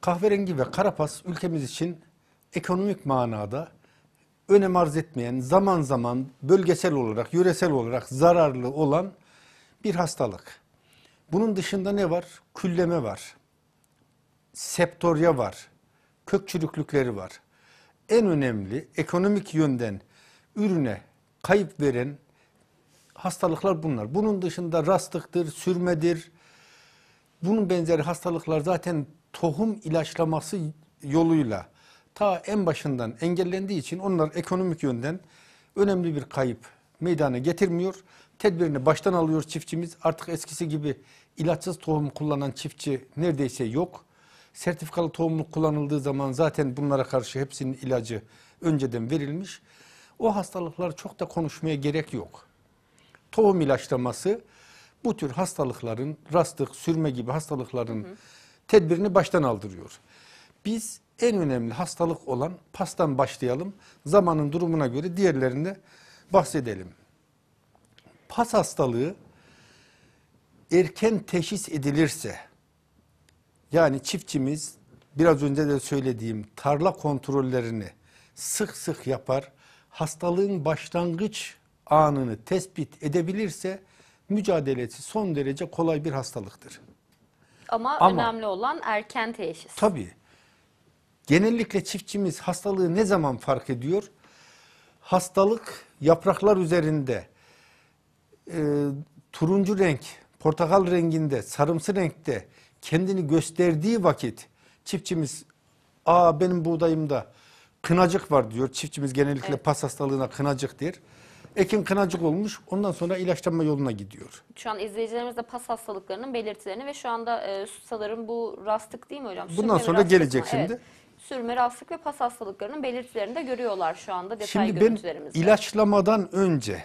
Kahverengi ve kara pas ülkemiz için ekonomik manada önem arz etmeyen, zaman zaman bölgesel olarak, yöresel olarak zararlı olan bir hastalık. Bunun dışında ne var? Külleme var. Septorya var kök çürüklükleri var. En önemli ekonomik yönden ürüne kayıp veren hastalıklar bunlar. Bunun dışında rastlıktır, sürmedir. Bunun benzeri hastalıklar zaten tohum ilaçlaması yoluyla ta en başından engellendiği için onlar ekonomik yönden önemli bir kayıp meydana getirmiyor. Tedbirini baştan alıyor çiftçimiz. Artık eskisi gibi ilaçsız tohum kullanan çiftçi neredeyse yok. Sertifikalı tohumluk kullanıldığı zaman zaten bunlara karşı hepsinin ilacı önceden verilmiş. O hastalıklar çok da konuşmaya gerek yok. Tohum ilaçlaması bu tür hastalıkların, rastık, sürme gibi hastalıkların hı hı. tedbirini baştan aldırıyor. Biz en önemli hastalık olan pastan başlayalım. Zamanın durumuna göre diğerlerinde bahsedelim. Pas hastalığı erken teşhis edilirse yani çiftçimiz biraz önce de söylediğim tarla kontrollerini sık sık yapar. Hastalığın başlangıç anını tespit edebilirse mücadelesi son derece kolay bir hastalıktır. Ama, Ama önemli olan erken teşhis. Tabii. Genellikle çiftçimiz hastalığı ne zaman fark ediyor? Hastalık yapraklar üzerinde e, turuncu renk, portakal renginde, sarımsı renkte kendini gösterdiği vakit çiftçimiz aa benim buğdayımda kınacık var diyor. Çiftçimiz genellikle evet. pas hastalığına kınacık der. Ekin kınacık olmuş ondan sonra ilaçlanma yoluna gidiyor. Şu an izleyicilerimiz de pas hastalıklarının belirtilerini ve şu anda e, sanırım bu rastlık değil mi hocam? Bundan Sürme sonra gelecek mı? şimdi. Evet. Sürme, rastlık ve pas hastalıklarının belirtilerini de görüyorlar şu anda detay şimdi görüntülerimizde. Şimdi ben ilaçlamadan önce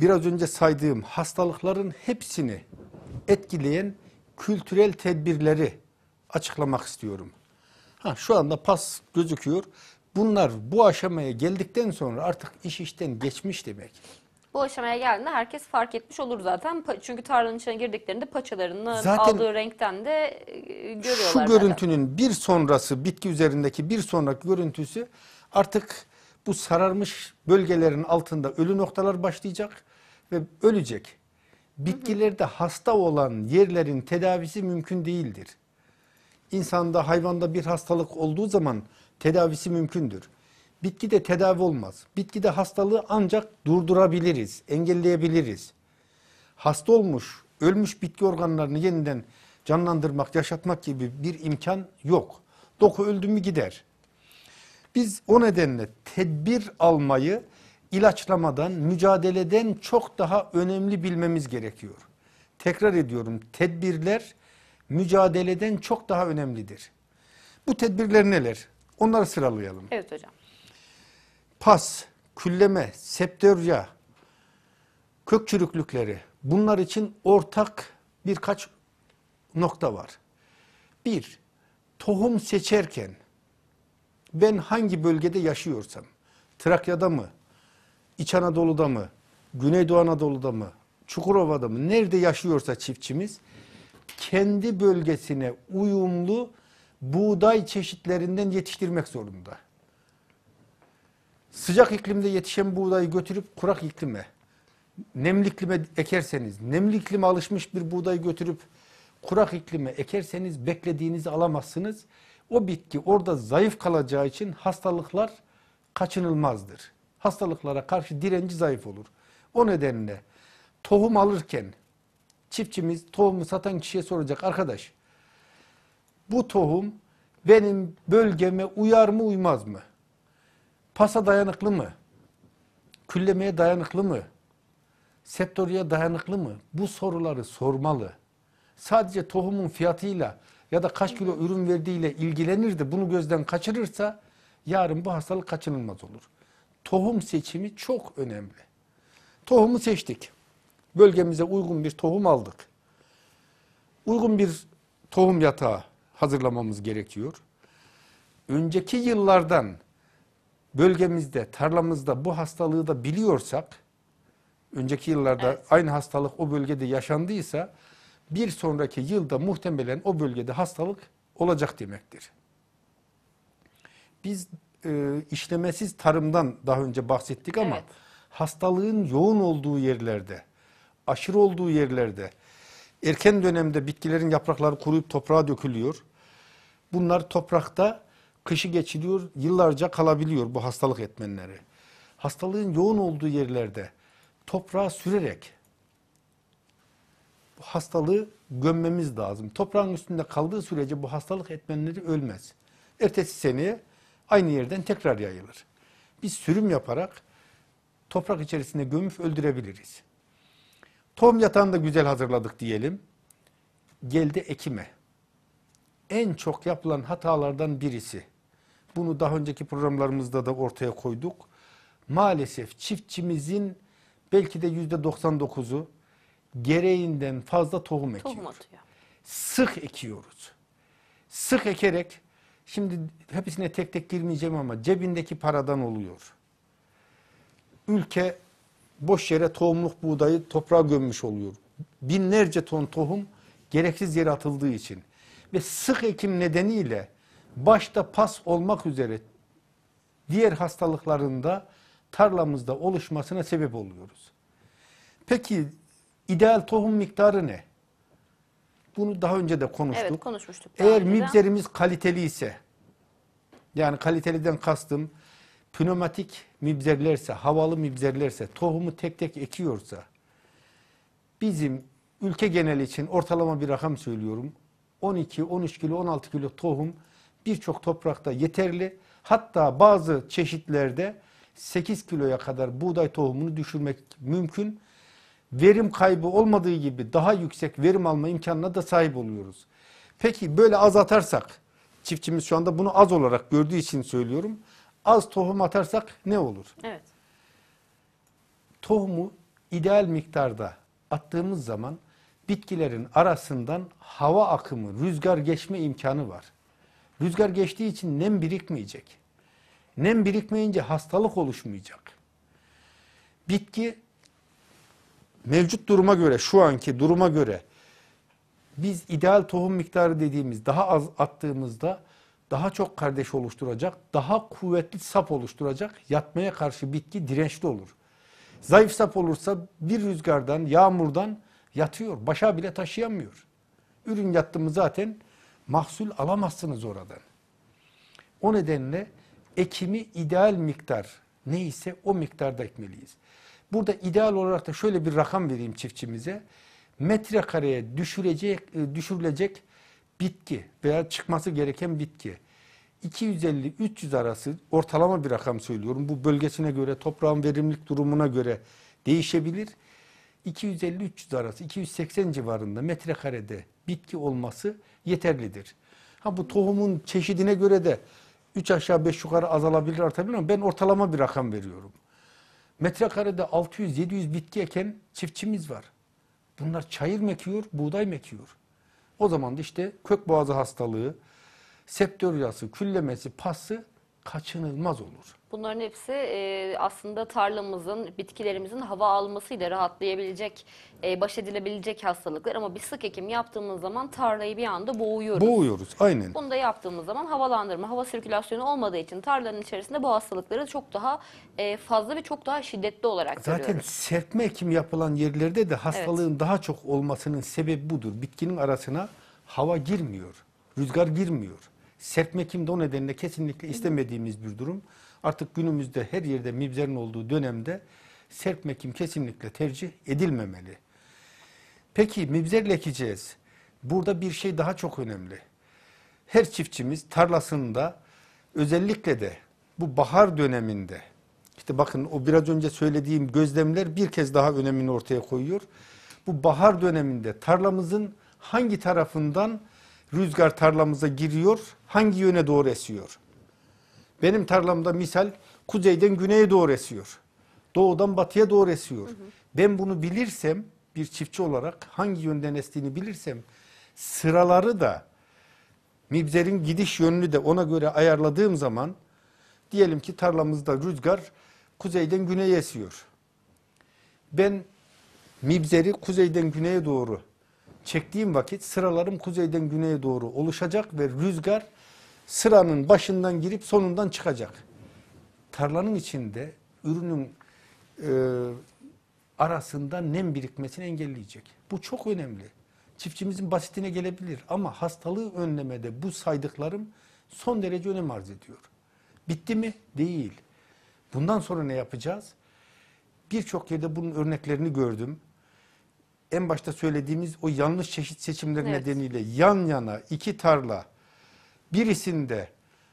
biraz önce saydığım hastalıkların hepsini etkileyen kültürel tedbirleri açıklamak istiyorum. Ha, şu anda pas gözüküyor. Bunlar bu aşamaya geldikten sonra artık iş işten geçmiş demek. Bu aşamaya geldiğinde herkes fark etmiş olur zaten. Çünkü tarlanın içine girdiklerinde paçalarını Zaten aldığı renkten de e, görüyorlar. Şu zaten. görüntünün bir sonrası bitki üzerindeki bir sonraki görüntüsü artık bu sararmış bölgelerin altında ölü noktalar başlayacak ve ölecek bitkilerde hasta olan yerlerin tedavisi mümkün değildir. İnsanda hayvanda bir hastalık olduğu zaman tedavisi mümkündür. Bitkide tedavi olmaz. Bitkide hastalığı ancak durdurabiliriz, engelleyebiliriz. Hasta olmuş, ölmüş bitki organlarını yeniden canlandırmak, yaşatmak gibi bir imkan yok. Doku öldü mü gider. Biz o nedenle tedbir almayı ilaçlamadan, mücadeleden çok daha önemli bilmemiz gerekiyor. Tekrar ediyorum tedbirler mücadeleden çok daha önemlidir. Bu tedbirler neler? Onları sıralayalım. Evet hocam. Pas, külleme, septörya, kök çürüklükleri bunlar için ortak birkaç nokta var. Bir, tohum seçerken ben hangi bölgede yaşıyorsam, Trakya'da mı, İç Anadolu'da mı, Güneydoğu Anadolu'da mı, Çukurova'da mı, nerede yaşıyorsa çiftçimiz kendi bölgesine uyumlu buğday çeşitlerinden yetiştirmek zorunda. Sıcak iklimde yetişen buğdayı götürüp kurak iklime, nemli iklime ekerseniz, nemli iklime alışmış bir buğdayı götürüp kurak iklime ekerseniz beklediğinizi alamazsınız. O bitki orada zayıf kalacağı için hastalıklar kaçınılmazdır hastalıklara karşı direnci zayıf olur. O nedenle tohum alırken çiftçimiz tohumu satan kişiye soracak arkadaş bu tohum benim bölgeme uyar mı uymaz mı? Pasa dayanıklı mı? Küllemeye dayanıklı mı? Septoriye dayanıklı mı? Bu soruları sormalı. Sadece tohumun fiyatıyla ya da kaç kilo ürün verdiğiyle ilgilenir de bunu gözden kaçırırsa yarın bu hastalık kaçınılmaz olur tohum seçimi çok önemli. Tohumu seçtik. Bölgemize uygun bir tohum aldık. Uygun bir tohum yatağı hazırlamamız gerekiyor. Önceki yıllardan bölgemizde, tarlamızda bu hastalığı da biliyorsak, önceki yıllarda evet. aynı hastalık o bölgede yaşandıysa, bir sonraki yılda muhtemelen o bölgede hastalık olacak demektir. Biz e, işlemesiz tarımdan daha önce bahsettik ama evet. hastalığın yoğun olduğu yerlerde, aşırı olduğu yerlerde erken dönemde bitkilerin yaprakları kuruyup toprağa dökülüyor. Bunlar toprakta kışı geçiriyor, yıllarca kalabiliyor bu hastalık etmenleri. Hastalığın yoğun olduğu yerlerde toprağa sürerek bu hastalığı gömmemiz lazım. Toprağın üstünde kaldığı sürece bu hastalık etmenleri ölmez. Ertesi seneye aynı yerden tekrar yayılır. Biz sürüm yaparak toprak içerisinde gömüp öldürebiliriz. Tohum yatağını da güzel hazırladık diyelim. Geldi ekime. En çok yapılan hatalardan birisi. Bunu daha önceki programlarımızda da ortaya koyduk. Maalesef çiftçimizin belki de yüzde 99'u gereğinden fazla tohum, tohum ekiyor. Atıyor. Sık ekiyoruz. Sık ekerek Şimdi hepsine tek tek girmeyeceğim ama cebindeki paradan oluyor. Ülke boş yere tohumluk buğdayı toprağa gömmüş oluyor. Binlerce ton tohum gereksiz yere atıldığı için ve sık ekim nedeniyle başta pas olmak üzere diğer hastalıklarında tarlamızda oluşmasına sebep oluyoruz. Peki ideal tohum miktarı ne? Bunu daha önce de konuştuk. Evet konuşmuştuk. Eğer mibzerimiz kaliteli ise yani kaliteliden kastım pneumatik mibzerlerse, havalı mibzerlerse, tohumu tek tek ekiyorsa bizim ülke geneli için ortalama bir rakam söylüyorum. 12, 13 kilo, 16 kilo tohum birçok toprakta yeterli. Hatta bazı çeşitlerde 8 kiloya kadar buğday tohumunu düşürmek mümkün verim kaybı olmadığı gibi daha yüksek verim alma imkanına da sahip oluyoruz. Peki böyle az atarsak çiftçimiz şu anda bunu az olarak gördüğü için söylüyorum. Az tohum atarsak ne olur? Evet. Tohumu ideal miktarda attığımız zaman bitkilerin arasından hava akımı, rüzgar geçme imkanı var. Rüzgar geçtiği için nem birikmeyecek. Nem birikmeyince hastalık oluşmayacak. Bitki mevcut duruma göre, şu anki duruma göre biz ideal tohum miktarı dediğimiz daha az attığımızda daha çok kardeş oluşturacak, daha kuvvetli sap oluşturacak, yatmaya karşı bitki dirençli olur. Zayıf sap olursa bir rüzgardan, yağmurdan yatıyor, başa bile taşıyamıyor. Ürün yattı mı zaten mahsul alamazsınız oradan. O nedenle ekimi ideal miktar neyse o miktarda ekmeliyiz. Burada ideal olarak da şöyle bir rakam vereyim çiftçimize. Metrekareye düşürecek, e, düşürülecek bitki veya çıkması gereken bitki 250-300 arası ortalama bir rakam söylüyorum. Bu bölgesine göre, toprağın verimlilik durumuna göre değişebilir. 250-300 arası 280 civarında metrekarede bitki olması yeterlidir. Ha bu tohumun çeşidine göre de 3 aşağı 5 yukarı azalabilir artabilir ama ben ortalama bir rakam veriyorum metrekarede 600-700 bitki eken çiftçimiz var. Bunlar çayır mekiyor, buğday mekiyor. O zaman da işte kök boğazı hastalığı, septoryası, küllemesi, pası kaçınılmaz olur. Bunların hepsi e, aslında tarlamızın, bitkilerimizin hava almasıyla rahatlayabilecek, e, baş edilebilecek hastalıklar. Ama bir sık ekim yaptığımız zaman tarlayı bir anda boğuyoruz. Boğuyoruz, aynen. Bunu da yaptığımız zaman havalandırma, hava sirkülasyonu olmadığı için tarlanın içerisinde bu hastalıkları çok daha e, fazla ve çok daha şiddetli olarak Zaten görüyoruz. serpme ekim yapılan yerlerde de hastalığın evet. daha çok olmasının sebebi budur. Bitkinin arasına hava girmiyor, rüzgar girmiyor serpme kimde o nedenle kesinlikle istemediğimiz bir durum. Artık günümüzde her yerde mibzerin olduğu dönemde serpme kim kesinlikle tercih edilmemeli. Peki mibzer lekeceğiz. Burada bir şey daha çok önemli. Her çiftçimiz tarlasında özellikle de bu bahar döneminde işte bakın o biraz önce söylediğim gözlemler bir kez daha önemini ortaya koyuyor. Bu bahar döneminde tarlamızın hangi tarafından rüzgar tarlamıza giriyor hangi yöne doğru esiyor? Benim tarlamda misal kuzeyden güneye doğru esiyor. Doğudan batıya doğru esiyor. Hı hı. Ben bunu bilirsem bir çiftçi olarak hangi yönden estiğini bilirsem sıraları da mibzerin gidiş yönünü de ona göre ayarladığım zaman diyelim ki tarlamızda rüzgar kuzeyden güneye esiyor. Ben mibzeri kuzeyden güneye doğru çektiğim vakit sıralarım kuzeyden güneye doğru oluşacak ve rüzgar sıranın başından girip sonundan çıkacak. Tarlanın içinde ürünün e, arasında nem birikmesini engelleyecek. Bu çok önemli. Çiftçimizin basitine gelebilir ama hastalığı önlemede bu saydıklarım son derece önem arz ediyor. Bitti mi? Değil. Bundan sonra ne yapacağız? Birçok yerde bunun örneklerini gördüm. En başta söylediğimiz o yanlış çeşit seçimleri evet. nedeniyle yan yana iki tarla Birisinde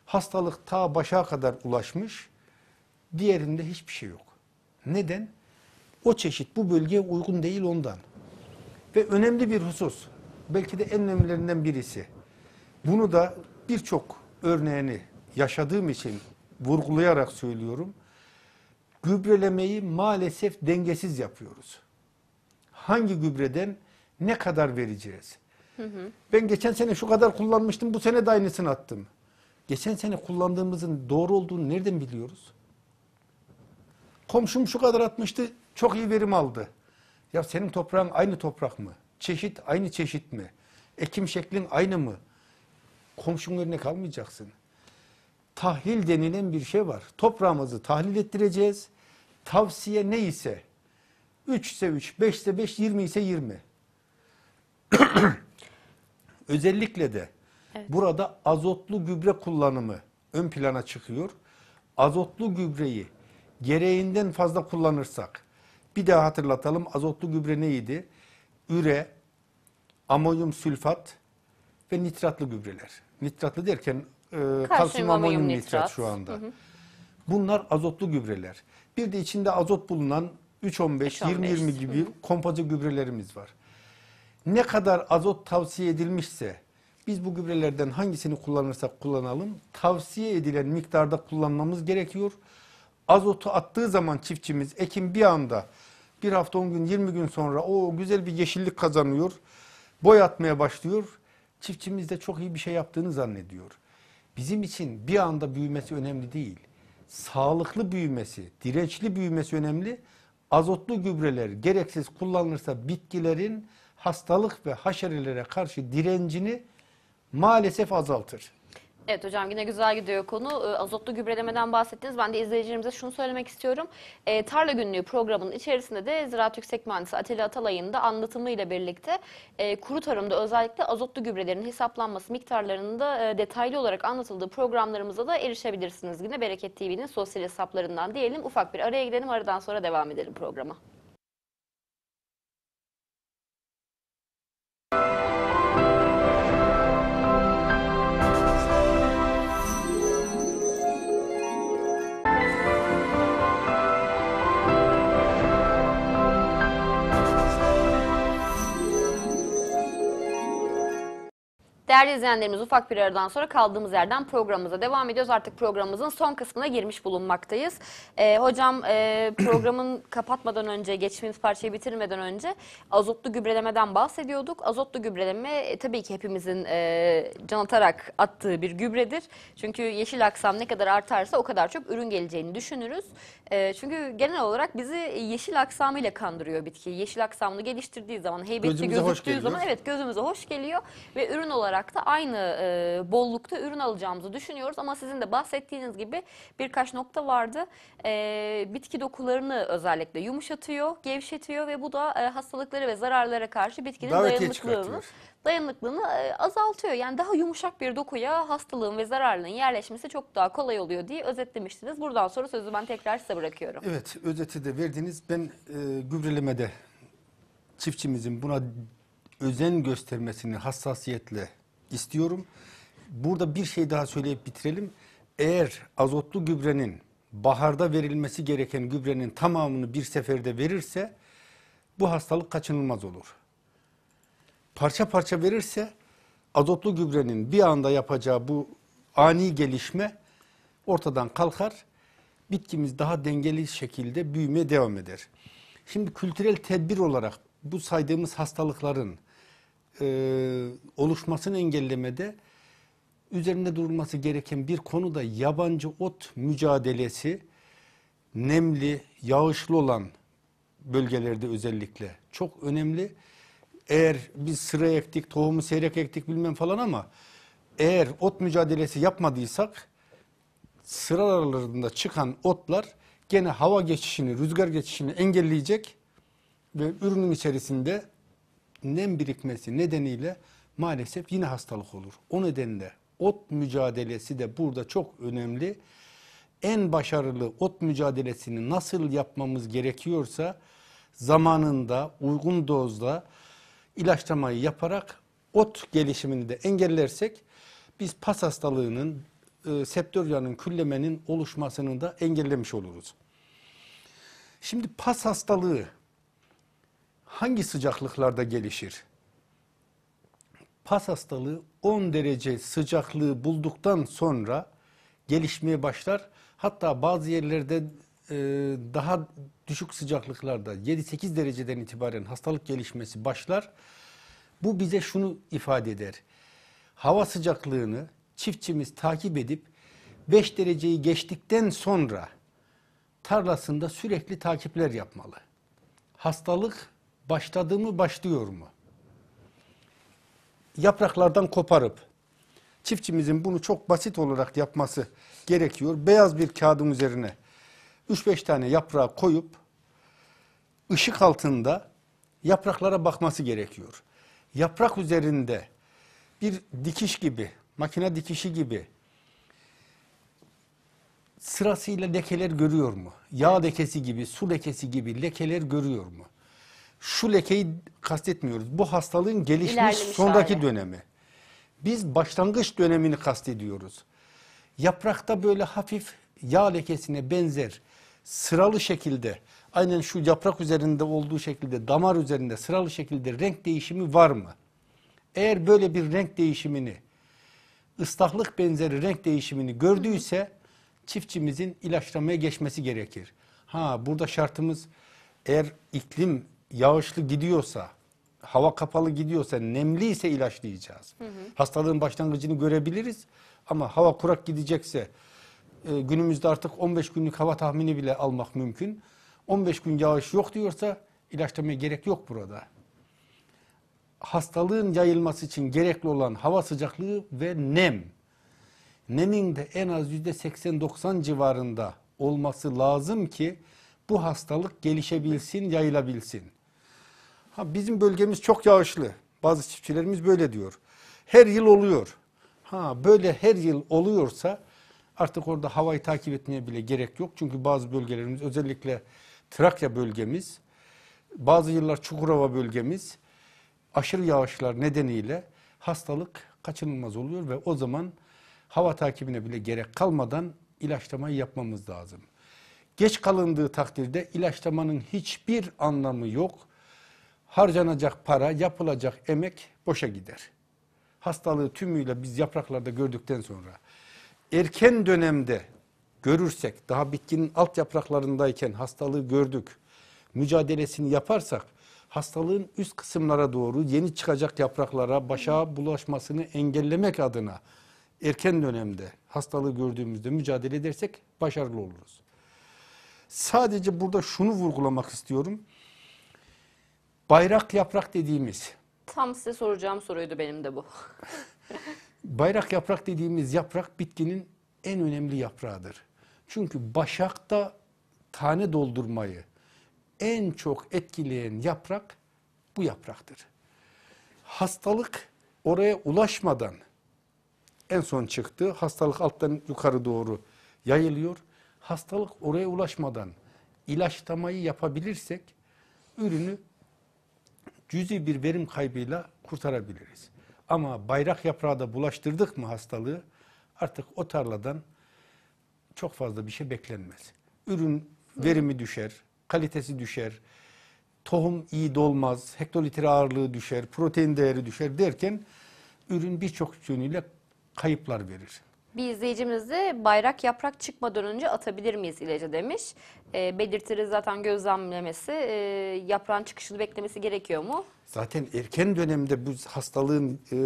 hastalık ta başa kadar ulaşmış, diğerinde hiçbir şey yok. Neden? O çeşit bu bölgeye uygun değil ondan. Ve önemli bir husus, belki de en önemlilerinden birisi. Bunu da birçok örneğini yaşadığım için vurgulayarak söylüyorum. Gübrelemeyi maalesef dengesiz yapıyoruz. Hangi gübreden ne kadar vereceğiz? Hı Ben geçen sene şu kadar kullanmıştım, bu sene de aynısını attım. Geçen sene kullandığımızın doğru olduğunu nereden biliyoruz? Komşum şu kadar atmıştı, çok iyi verim aldı. Ya senin toprağın aynı toprak mı? Çeşit aynı çeşit mi? Ekim şeklin aynı mı? Komşunun örnek kalmayacaksın? Tahlil denilen bir şey var. Toprağımızı tahlil ettireceğiz. Tavsiye neyse 3 ise 3, 5 ise 5, 20 ise 20. Özellikle de evet. burada azotlu gübre kullanımı ön plana çıkıyor. Azotlu gübreyi gereğinden fazla kullanırsak, bir daha hatırlatalım azotlu gübre neydi? Üre, amonyum sülfat ve nitratlı gübreler. Nitratlı derken e, kalsiyum amonyum nitrat. nitrat şu anda. Hı hı. Bunlar azotlu gübreler. Bir de içinde azot bulunan 3-15, 20-20 gibi kompozit gübrelerimiz var ne kadar azot tavsiye edilmişse biz bu gübrelerden hangisini kullanırsak kullanalım tavsiye edilen miktarda kullanmamız gerekiyor. Azotu attığı zaman çiftçimiz ekim bir anda bir hafta 10 gün 20 gün sonra o güzel bir yeşillik kazanıyor. Boy atmaya başlıyor. Çiftçimiz de çok iyi bir şey yaptığını zannediyor. Bizim için bir anda büyümesi önemli değil. Sağlıklı büyümesi, dirençli büyümesi önemli. Azotlu gübreler gereksiz kullanılırsa bitkilerin hastalık ve haşerelere karşı direncini maalesef azaltır. Evet hocam yine güzel gidiyor konu. Ee, azotlu gübrelemeden bahsettiniz. Ben de izleyicilerimize şunu söylemek istiyorum. E, Tarla Günlüğü programının içerisinde de Ziraat Yüksek Mühendisi Atilla Atalay'ın da anlatımıyla birlikte e, kuru tarımda özellikle azotlu gübrelerin hesaplanması miktarlarının da e, detaylı olarak anlatıldığı programlarımıza da erişebilirsiniz. Yine Bereket TV'nin sosyal hesaplarından diyelim. Ufak bir araya gidelim. Aradan sonra devam edelim programa. Bye. Değerli izleyenlerimiz ufak bir aradan sonra kaldığımız yerden programımıza devam ediyoruz. Artık programımızın son kısmına girmiş bulunmaktayız. Ee, hocam e, programın kapatmadan önce, geçtiğimiz parçayı bitirmeden önce azotlu gübrelemeden bahsediyorduk. Azotlu gübreleme e, tabii ki hepimizin e, can atarak attığı bir gübredir. Çünkü yeşil aksam ne kadar artarsa o kadar çok ürün geleceğini düşünürüz. E, çünkü genel olarak bizi yeşil aksamıyla kandırıyor bitki. Yeşil aksamını geliştirdiği zaman, heybetli gözümüze gözüktüğü zaman evet gözümüze hoş geliyor ve ürün olarak olarak da aynı e, bollukta ürün alacağımızı düşünüyoruz. Ama sizin de bahsettiğiniz gibi birkaç nokta vardı. E, bitki dokularını özellikle yumuşatıyor, gevşetiyor ve bu da e, hastalıkları ve zararlara karşı bitkinin dayanıklılığını dayanıklılığını e, azaltıyor. Yani daha yumuşak bir dokuya hastalığın ve zararının yerleşmesi çok daha kolay oluyor diye özetlemiştiniz. Buradan sonra sözü ben tekrar size bırakıyorum. Evet özeti de verdiniz. Ben e, gübrelemede çiftçimizin buna özen göstermesini hassasiyetle istiyorum. Burada bir şey daha söyleyip bitirelim. Eğer azotlu gübrenin baharda verilmesi gereken gübrenin tamamını bir seferde verirse bu hastalık kaçınılmaz olur. Parça parça verirse azotlu gübrenin bir anda yapacağı bu ani gelişme ortadan kalkar. Bitkimiz daha dengeli şekilde büyüme devam eder. Şimdi kültürel tedbir olarak bu saydığımız hastalıkların e, oluşmasını engellemede üzerinde durulması gereken bir konu da yabancı ot mücadelesi nemli, yağışlı olan bölgelerde özellikle çok önemli. Eğer biz sıra ektik, tohumu seyrek ektik bilmem falan ama eğer ot mücadelesi yapmadıysak sıra aralarında çıkan otlar gene hava geçişini, rüzgar geçişini engelleyecek ve ürünün içerisinde nem birikmesi nedeniyle maalesef yine hastalık olur. O nedenle ot mücadelesi de burada çok önemli. En başarılı ot mücadelesini nasıl yapmamız gerekiyorsa zamanında uygun dozda ilaçlamayı yaparak ot gelişimini de engellersek biz pas hastalığının, e, septoryanın, küllemenin oluşmasını da engellemiş oluruz. Şimdi pas hastalığı hangi sıcaklıklarda gelişir? Pas hastalığı 10 derece sıcaklığı bulduktan sonra gelişmeye başlar. Hatta bazı yerlerde e, daha düşük sıcaklıklarda 7-8 dereceden itibaren hastalık gelişmesi başlar. Bu bize şunu ifade eder. Hava sıcaklığını çiftçimiz takip edip 5 dereceyi geçtikten sonra tarlasında sürekli takipler yapmalı. Hastalık Başladığımı mı başlıyor mu? Yapraklardan koparıp çiftçimizin bunu çok basit olarak yapması gerekiyor. Beyaz bir kağıdın üzerine 3-5 tane yaprağı koyup ışık altında yapraklara bakması gerekiyor. Yaprak üzerinde bir dikiş gibi, makine dikişi gibi sırasıyla lekeler görüyor mu? Yağ lekesi gibi, su lekesi gibi lekeler görüyor mu? şu lekeyi kastetmiyoruz. Bu hastalığın gelişmiş İlerlemiş sondaki hali. dönemi. Biz başlangıç dönemini kastediyoruz. Yaprakta böyle hafif yağ lekesine benzer sıralı şekilde aynen şu yaprak üzerinde olduğu şekilde damar üzerinde sıralı şekilde renk değişimi var mı? Eğer böyle bir renk değişimini ıslahlık benzeri renk değişimini gördüyse çiftçimizin ilaçlamaya geçmesi gerekir. Ha burada şartımız eğer iklim yağışlı gidiyorsa, hava kapalı gidiyorsa, nemli ise ilaçlayacağız. Hı hı. Hastalığın başlangıcını görebiliriz ama hava kurak gidecekse e, günümüzde artık 15 günlük hava tahmini bile almak mümkün. 15 gün yağış yok diyorsa ilaçlamaya gerek yok burada. Hastalığın yayılması için gerekli olan hava sıcaklığı ve nem. Nemin de en az %80-90 civarında olması lazım ki bu hastalık gelişebilsin, yayılabilsin. Ha, bizim bölgemiz çok yağışlı. Bazı çiftçilerimiz böyle diyor. Her yıl oluyor. Ha böyle her yıl oluyorsa artık orada havayı takip etmeye bile gerek yok. Çünkü bazı bölgelerimiz özellikle Trakya bölgemiz, bazı yıllar Çukurova bölgemiz aşırı yağışlar nedeniyle hastalık kaçınılmaz oluyor ve o zaman hava takibine bile gerek kalmadan ilaçlamayı yapmamız lazım. Geç kalındığı takdirde ilaçlamanın hiçbir anlamı yok harcanacak para, yapılacak emek boşa gider. Hastalığı tümüyle biz yapraklarda gördükten sonra erken dönemde görürsek, daha bitkinin alt yapraklarındayken hastalığı gördük, mücadelesini yaparsak hastalığın üst kısımlara doğru yeni çıkacak yapraklara, başa bulaşmasını engellemek adına erken dönemde hastalığı gördüğümüzde mücadele edersek başarılı oluruz. Sadece burada şunu vurgulamak istiyorum. Bayrak yaprak dediğimiz. Tam size soracağım soruydu benim de bu. bayrak yaprak dediğimiz yaprak bitkinin en önemli yaprağıdır. Çünkü başakta tane doldurmayı en çok etkileyen yaprak bu yapraktır. Hastalık oraya ulaşmadan en son çıktı. Hastalık alttan yukarı doğru yayılıyor. Hastalık oraya ulaşmadan ilaçlamayı yapabilirsek ürünü cüzi bir verim kaybıyla kurtarabiliriz. Ama bayrak yaprağı da bulaştırdık mı hastalığı artık o tarladan çok fazla bir şey beklenmez. Ürün verimi düşer, kalitesi düşer, tohum iyi dolmaz, hektolitre ağırlığı düşer, protein değeri düşer derken ürün birçok yönüyle kayıplar verir. Bir izleyicimiz de bayrak yaprak çıkmadan önce atabilir miyiz ilacı demiş. E, belirtiriz zaten gözlemlemesi e, yaprağın çıkışını beklemesi gerekiyor mu? Zaten erken dönemde bu hastalığın e,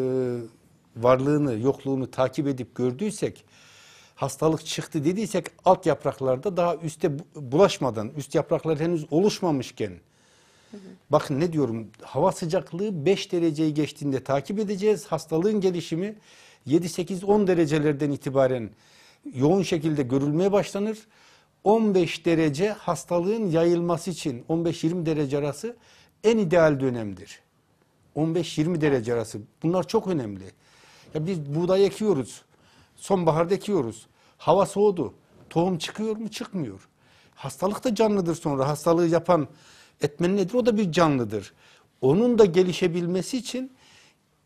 varlığını yokluğunu takip edip gördüysek hastalık çıktı dediysek alt yapraklarda daha üste bulaşmadan üst yapraklar henüz oluşmamışken hı Bakın ne diyorum hava sıcaklığı 5 dereceyi geçtiğinde takip edeceğiz. Hastalığın gelişimi 7-8-10 derecelerden itibaren yoğun şekilde görülmeye başlanır. 15 derece hastalığın yayılması için 15-20 derece arası en ideal dönemdir. 15-20 derece arası. Bunlar çok önemli. Ya biz buğday ekiyoruz. Sonbaharda ekiyoruz. Hava soğudu. Tohum çıkıyor mu? Çıkmıyor. Hastalık da canlıdır sonra. Hastalığı yapan etmen nedir? O da bir canlıdır. Onun da gelişebilmesi için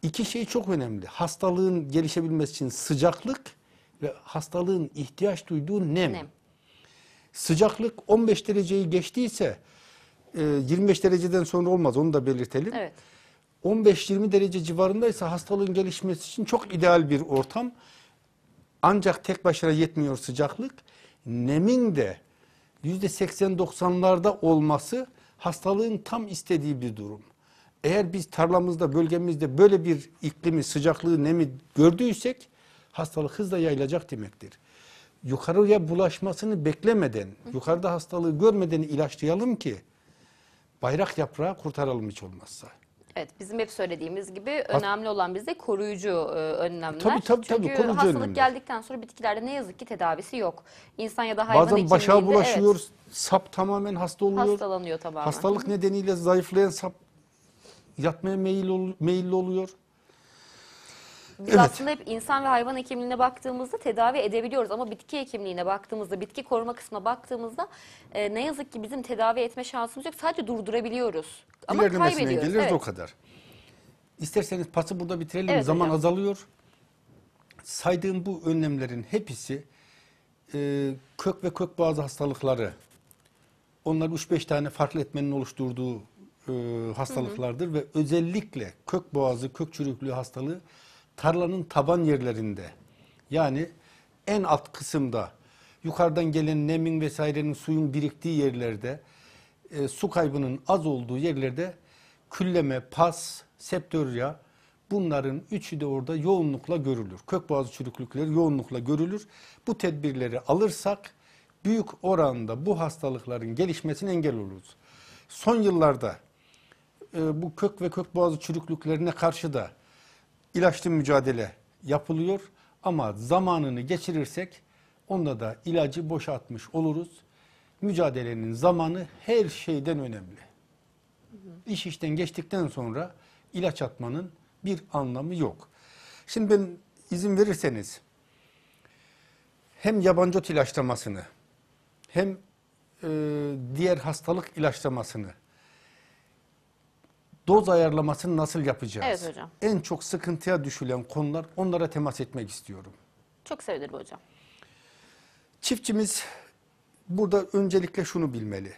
İki şey çok önemli. Hastalığın gelişebilmesi için sıcaklık ve hastalığın ihtiyaç duyduğu nem. nem. Sıcaklık 15 dereceyi geçtiyse 25 e, dereceden sonra olmaz onu da belirtelim. Evet. 15-20 derece civarındaysa hastalığın gelişmesi için çok ideal bir ortam. Ancak tek başına yetmiyor sıcaklık. Nemin de %80-90'larda olması hastalığın tam istediği bir durum eğer biz tarlamızda, bölgemizde böyle bir iklimi, sıcaklığı, nemi gördüysek hastalık hızla yayılacak demektir. Yukarıya bulaşmasını beklemeden, yukarıda hastalığı görmeden ilaçlayalım ki bayrak yaprağı kurtaralım hiç olmazsa. Evet bizim hep söylediğimiz gibi önemli olan bizde koruyucu e, önlemler. Tabii tabii Çünkü tabii koruyucu hastalık önlemler. geldikten sonra bitkilerde ne yazık ki tedavisi yok. İnsan ya da hayvan Bazen başa bulaşıyor, evet. sap tamamen hasta oluyor. Hastalanıyor tamamen. Hastalık nedeniyle zayıflayan sap yatmaya meyil ol, meyilli oluyor. Biz evet. aslında hep insan ve hayvan hekimliğine baktığımızda tedavi edebiliyoruz ama bitki hekimliğine baktığımızda, bitki koruma kısmına baktığımızda e, ne yazık ki bizim tedavi etme şansımız yok. Sadece durdurabiliyoruz. Ama kaybediyoruz. geliriz evet. o kadar. İsterseniz pası burada bitirelim. Evet, Zaman hocam. azalıyor. Saydığım bu önlemlerin hepsi e, kök ve kök bazı hastalıkları, Onlar 3-5 tane farklı etmenin oluşturduğu e, hastalıklardır hı hı. ve özellikle kök boğazı, kök çürüklüğü hastalığı tarlanın taban yerlerinde yani en alt kısımda yukarıdan gelen nemin vesairenin suyun biriktiği yerlerde e, su kaybının az olduğu yerlerde külleme, pas, septorya bunların üçü de orada yoğunlukla görülür. Kök boğazı çürüklükleri yoğunlukla görülür. Bu tedbirleri alırsak büyük oranda bu hastalıkların gelişmesine engel oluruz. Son yıllarda ee, bu kök ve kök boğazı çürüklüklerine karşı da ilaçlı mücadele yapılıyor. Ama zamanını geçirirsek onda da ilacı boşa atmış oluruz. Mücadelenin zamanı her şeyden önemli. Hı İş işten geçtikten sonra ilaç atmanın bir anlamı yok. Şimdi ben izin verirseniz hem yabancı ilaçlamasını hem e, diğer hastalık ilaçlamasını doz ayarlamasını nasıl yapacağız? Evet hocam. En çok sıkıntıya düşülen konular onlara temas etmek istiyorum. Çok sevinirim hocam. Çiftçimiz burada öncelikle şunu bilmeli.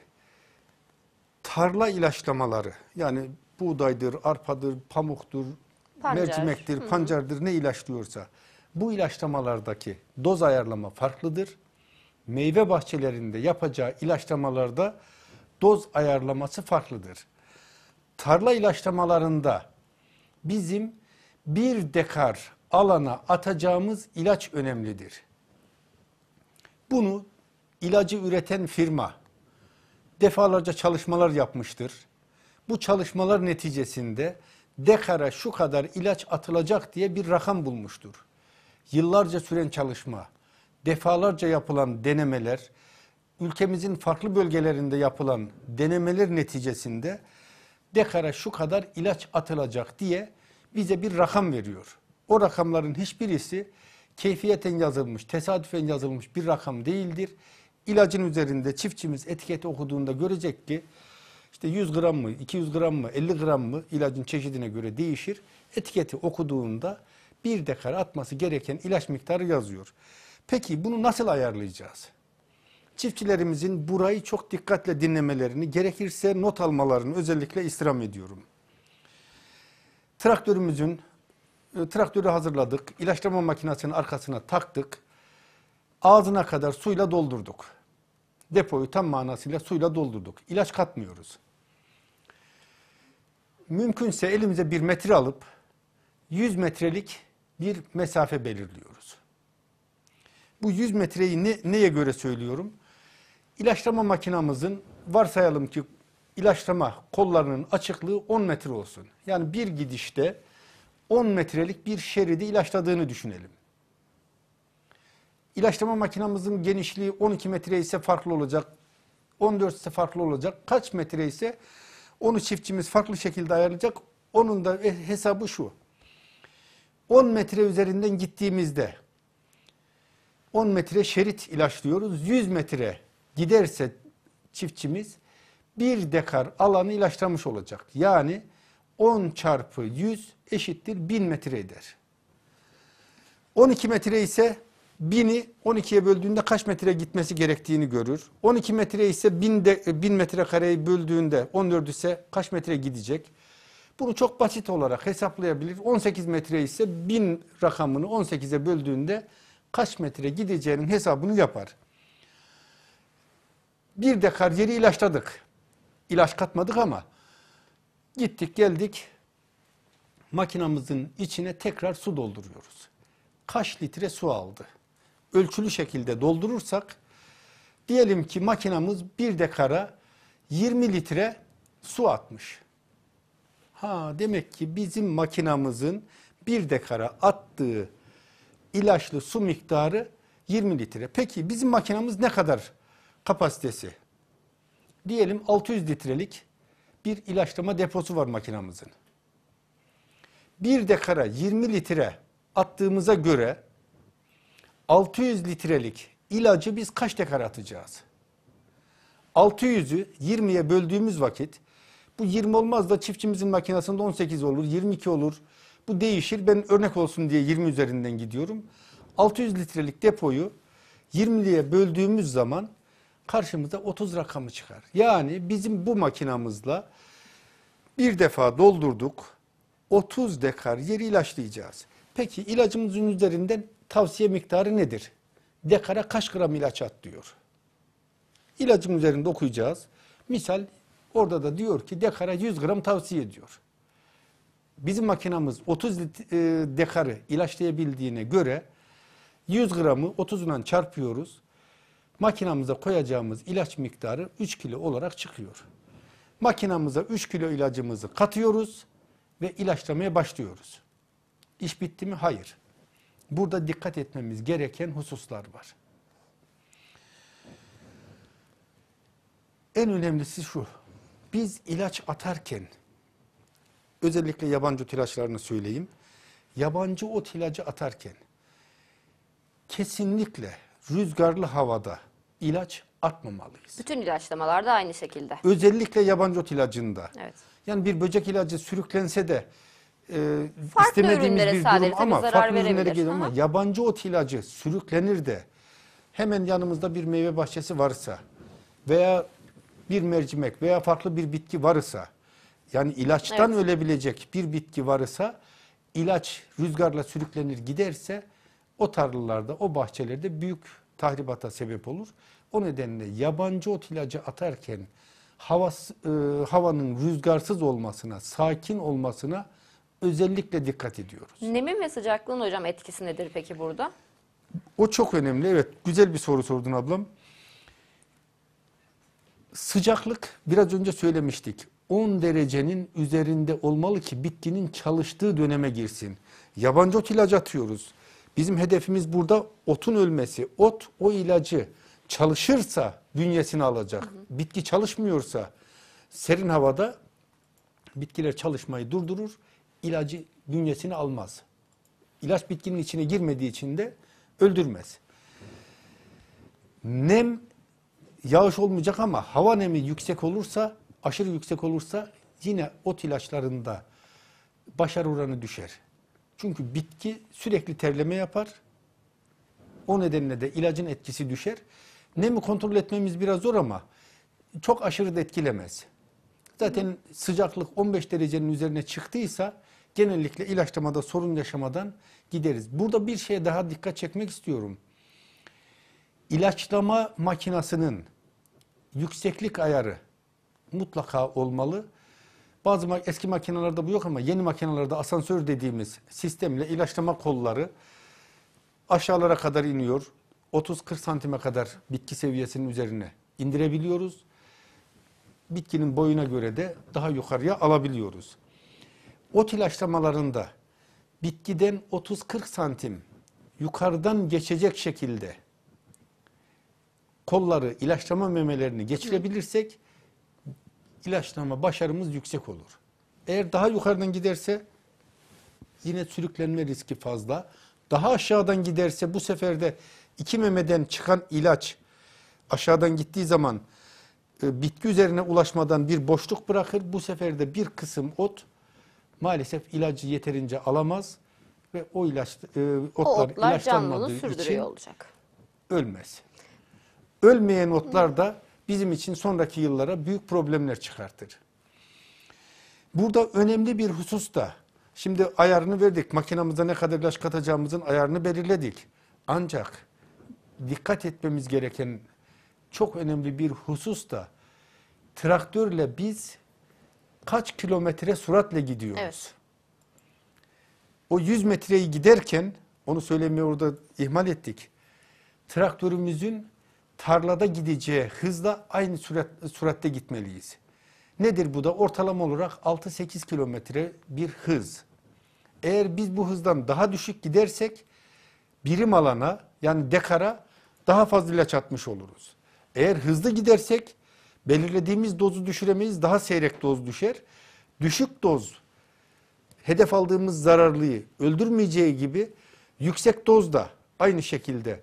Tarla ilaçlamaları yani buğdaydır, arpadır, pamuktur, Pancar. mercimektir, pancardır ne ilaçlıyorsa bu ilaçlamalardaki doz ayarlama farklıdır. Meyve bahçelerinde yapacağı ilaçlamalarda doz ayarlaması farklıdır tarla ilaçlamalarında bizim bir dekar alana atacağımız ilaç önemlidir. Bunu ilacı üreten firma defalarca çalışmalar yapmıştır. Bu çalışmalar neticesinde dekara şu kadar ilaç atılacak diye bir rakam bulmuştur. Yıllarca süren çalışma, defalarca yapılan denemeler, ülkemizin farklı bölgelerinde yapılan denemeler neticesinde dekara şu kadar ilaç atılacak diye bize bir rakam veriyor. O rakamların hiçbirisi keyfiyeten yazılmış, tesadüfen yazılmış bir rakam değildir. İlacın üzerinde çiftçimiz etiketi okuduğunda görecek ki işte 100 gram mı, 200 gram mı, 50 gram mı ilacın çeşidine göre değişir. Etiketi okuduğunda bir dekara atması gereken ilaç miktarı yazıyor. Peki bunu nasıl ayarlayacağız? çiftçilerimizin burayı çok dikkatle dinlemelerini, gerekirse not almalarını özellikle istirham ediyorum. Traktörümüzün, e, traktörü hazırladık, ilaçlama makinesinin arkasına taktık, ağzına kadar suyla doldurduk. Depoyu tam manasıyla suyla doldurduk. İlaç katmıyoruz. Mümkünse elimize bir metre alıp 100 metrelik bir mesafe belirliyoruz. Bu 100 metreyi ne, neye göre söylüyorum? İlaçlama makinamızın varsayalım ki ilaçlama kollarının açıklığı 10 metre olsun. Yani bir gidişte 10 metrelik bir şeridi ilaçladığını düşünelim. İlaçlama makinamızın genişliği 12 metre ise farklı olacak. 14 ise farklı olacak. Kaç metre ise onu çiftçimiz farklı şekilde ayarlayacak. Onun da hesabı şu. 10 metre üzerinden gittiğimizde 10 metre şerit ilaçlıyoruz. 100 metre giderse çiftçimiz bir dekar alanı ilaçlamış olacak. Yani 10 çarpı 100 eşittir 1000 metre eder. 12 metre ise 1000'i 12'ye böldüğünde kaç metre gitmesi gerektiğini görür. 12 metre ise 1000, de, 1000 metrekareyi böldüğünde 14 ise kaç metre gidecek. Bunu çok basit olarak hesaplayabilir. 18 metre ise 1000 rakamını 18'e böldüğünde kaç metre gideceğinin hesabını yapar. Bir de karaciğeri ilaçladık. İlaç katmadık ama gittik geldik makinamızın içine tekrar su dolduruyoruz. Kaç litre su aldı? Ölçülü şekilde doldurursak diyelim ki makinamız bir dekara 20 litre su atmış. Ha demek ki bizim makinamızın bir dekara attığı ilaçlı su miktarı 20 litre. Peki bizim makinamız ne kadar kapasitesi. Diyelim 600 litrelik bir ilaçlama deposu var makinamızın. Bir dekara 20 litre attığımıza göre 600 litrelik ilacı biz kaç dekara atacağız? 600'ü 20'ye böldüğümüz vakit bu 20 olmaz da çiftçimizin makinesinde 18 olur, 22 olur. Bu değişir. Ben örnek olsun diye 20 üzerinden gidiyorum. 600 litrelik depoyu 20'liye böldüğümüz zaman karşımıza 30 rakamı çıkar. Yani bizim bu makinamızla bir defa doldurduk 30 dekar yeri ilaçlayacağız. Peki ilacımızın üzerinden tavsiye miktarı nedir? Dekara kaç gram ilaç at diyor. İlacın üzerinde okuyacağız. Misal orada da diyor ki dekara 100 gram tavsiye ediyor. Bizim makinamız 30 e, dekarı ilaçlayabildiğine göre 100 gramı 30'undan çarpıyoruz makinamıza koyacağımız ilaç miktarı 3 kilo olarak çıkıyor. Makinamıza 3 kilo ilacımızı katıyoruz ve ilaçlamaya başlıyoruz. İş bitti mi? Hayır. Burada dikkat etmemiz gereken hususlar var. En önemlisi şu. Biz ilaç atarken özellikle yabancı ilaçlarını söyleyeyim. Yabancı ot ilacı atarken kesinlikle rüzgarlı havada ilaç atmamalıyız. Bütün ilaçlamalarda aynı şekilde. Özellikle yabancı ot ilacında. Evet. Yani bir böcek ilacı sürüklense de e, farklı istemediğimiz bir durum ama farklı ürünlere gelir ama yabancı ot ilacı sürüklenir de hemen yanımızda bir meyve bahçesi varsa veya bir mercimek veya farklı bir bitki varsa yani ilaçtan evet. ölebilecek bir bitki varsa ilaç rüzgarla sürüklenir giderse o tarlalarda, o bahçelerde büyük tahribata sebep olur. O nedenle yabancı ot ilacı atarken hava, e, havanın rüzgarsız olmasına, sakin olmasına özellikle dikkat ediyoruz. Nemin ve sıcaklığın hocam etkisi nedir peki burada? O çok önemli. Evet güzel bir soru sordun ablam. Sıcaklık biraz önce söylemiştik. 10 derecenin üzerinde olmalı ki bitkinin çalıştığı döneme girsin. Yabancı ot ilacı atıyoruz. Bizim hedefimiz burada otun ölmesi. Ot o ilacı çalışırsa bünyesini alacak. Hı hı. Bitki çalışmıyorsa serin havada bitkiler çalışmayı durdurur. İlacı bünyesini almaz. İlaç bitkinin içine girmediği için de öldürmez. Nem yağış olmayacak ama hava nemi yüksek olursa, aşırı yüksek olursa yine ot ilaçlarında başarı oranı düşer. Çünkü bitki sürekli terleme yapar. O nedenle de ilacın etkisi düşer. Nemi kontrol etmemiz biraz zor ama çok aşırı da etkilemez. Zaten sıcaklık 15 derecenin üzerine çıktıysa genellikle ilaçlamada sorun yaşamadan gideriz. Burada bir şeye daha dikkat çekmek istiyorum. İlaçlama makinasının yükseklik ayarı mutlaka olmalı. Bazı eski makinelerde bu yok ama yeni makinelerde asansör dediğimiz sistemle ilaçlama kolları aşağılara kadar iniyor. 30-40 santime kadar bitki seviyesinin üzerine indirebiliyoruz. Bitkinin boyuna göre de daha yukarıya alabiliyoruz. Ot ilaçlamalarında bitkiden 30-40 santim yukarıdan geçecek şekilde kolları ilaçlama memelerini geçirebilirsek ilaçlama başarımız yüksek olur. Eğer daha yukarıdan giderse yine sürüklenme riski fazla. Daha aşağıdan giderse bu sefer de iki memeden çıkan ilaç aşağıdan gittiği zaman e, bitki üzerine ulaşmadan bir boşluk bırakır. Bu sefer de bir kısım ot maalesef ilacı yeterince alamaz ve o ilaç e, otlar, otlar ilaçlanmadığı için olacak. ölmez. Ölmeyen otlar da bizim için sonraki yıllara büyük problemler çıkartır. Burada önemli bir husus da şimdi ayarını verdik. Makinamıza ne kadar ilaç katacağımızın ayarını belirledik. Ancak dikkat etmemiz gereken çok önemli bir husus da traktörle biz kaç kilometre süratle gidiyoruz. Evet. O 100 metreyi giderken onu söylemeye orada ihmal ettik. Traktörümüzün tarlada gideceği hızla aynı sürat, süratte gitmeliyiz. Nedir bu da? Ortalama olarak 6-8 kilometre bir hız. Eğer biz bu hızdan daha düşük gidersek birim alana yani dekara daha fazla ilaç atmış oluruz. Eğer hızlı gidersek belirlediğimiz dozu düşüremeyiz daha seyrek doz düşer. Düşük doz hedef aldığımız zararlıyı öldürmeyeceği gibi yüksek doz da aynı şekilde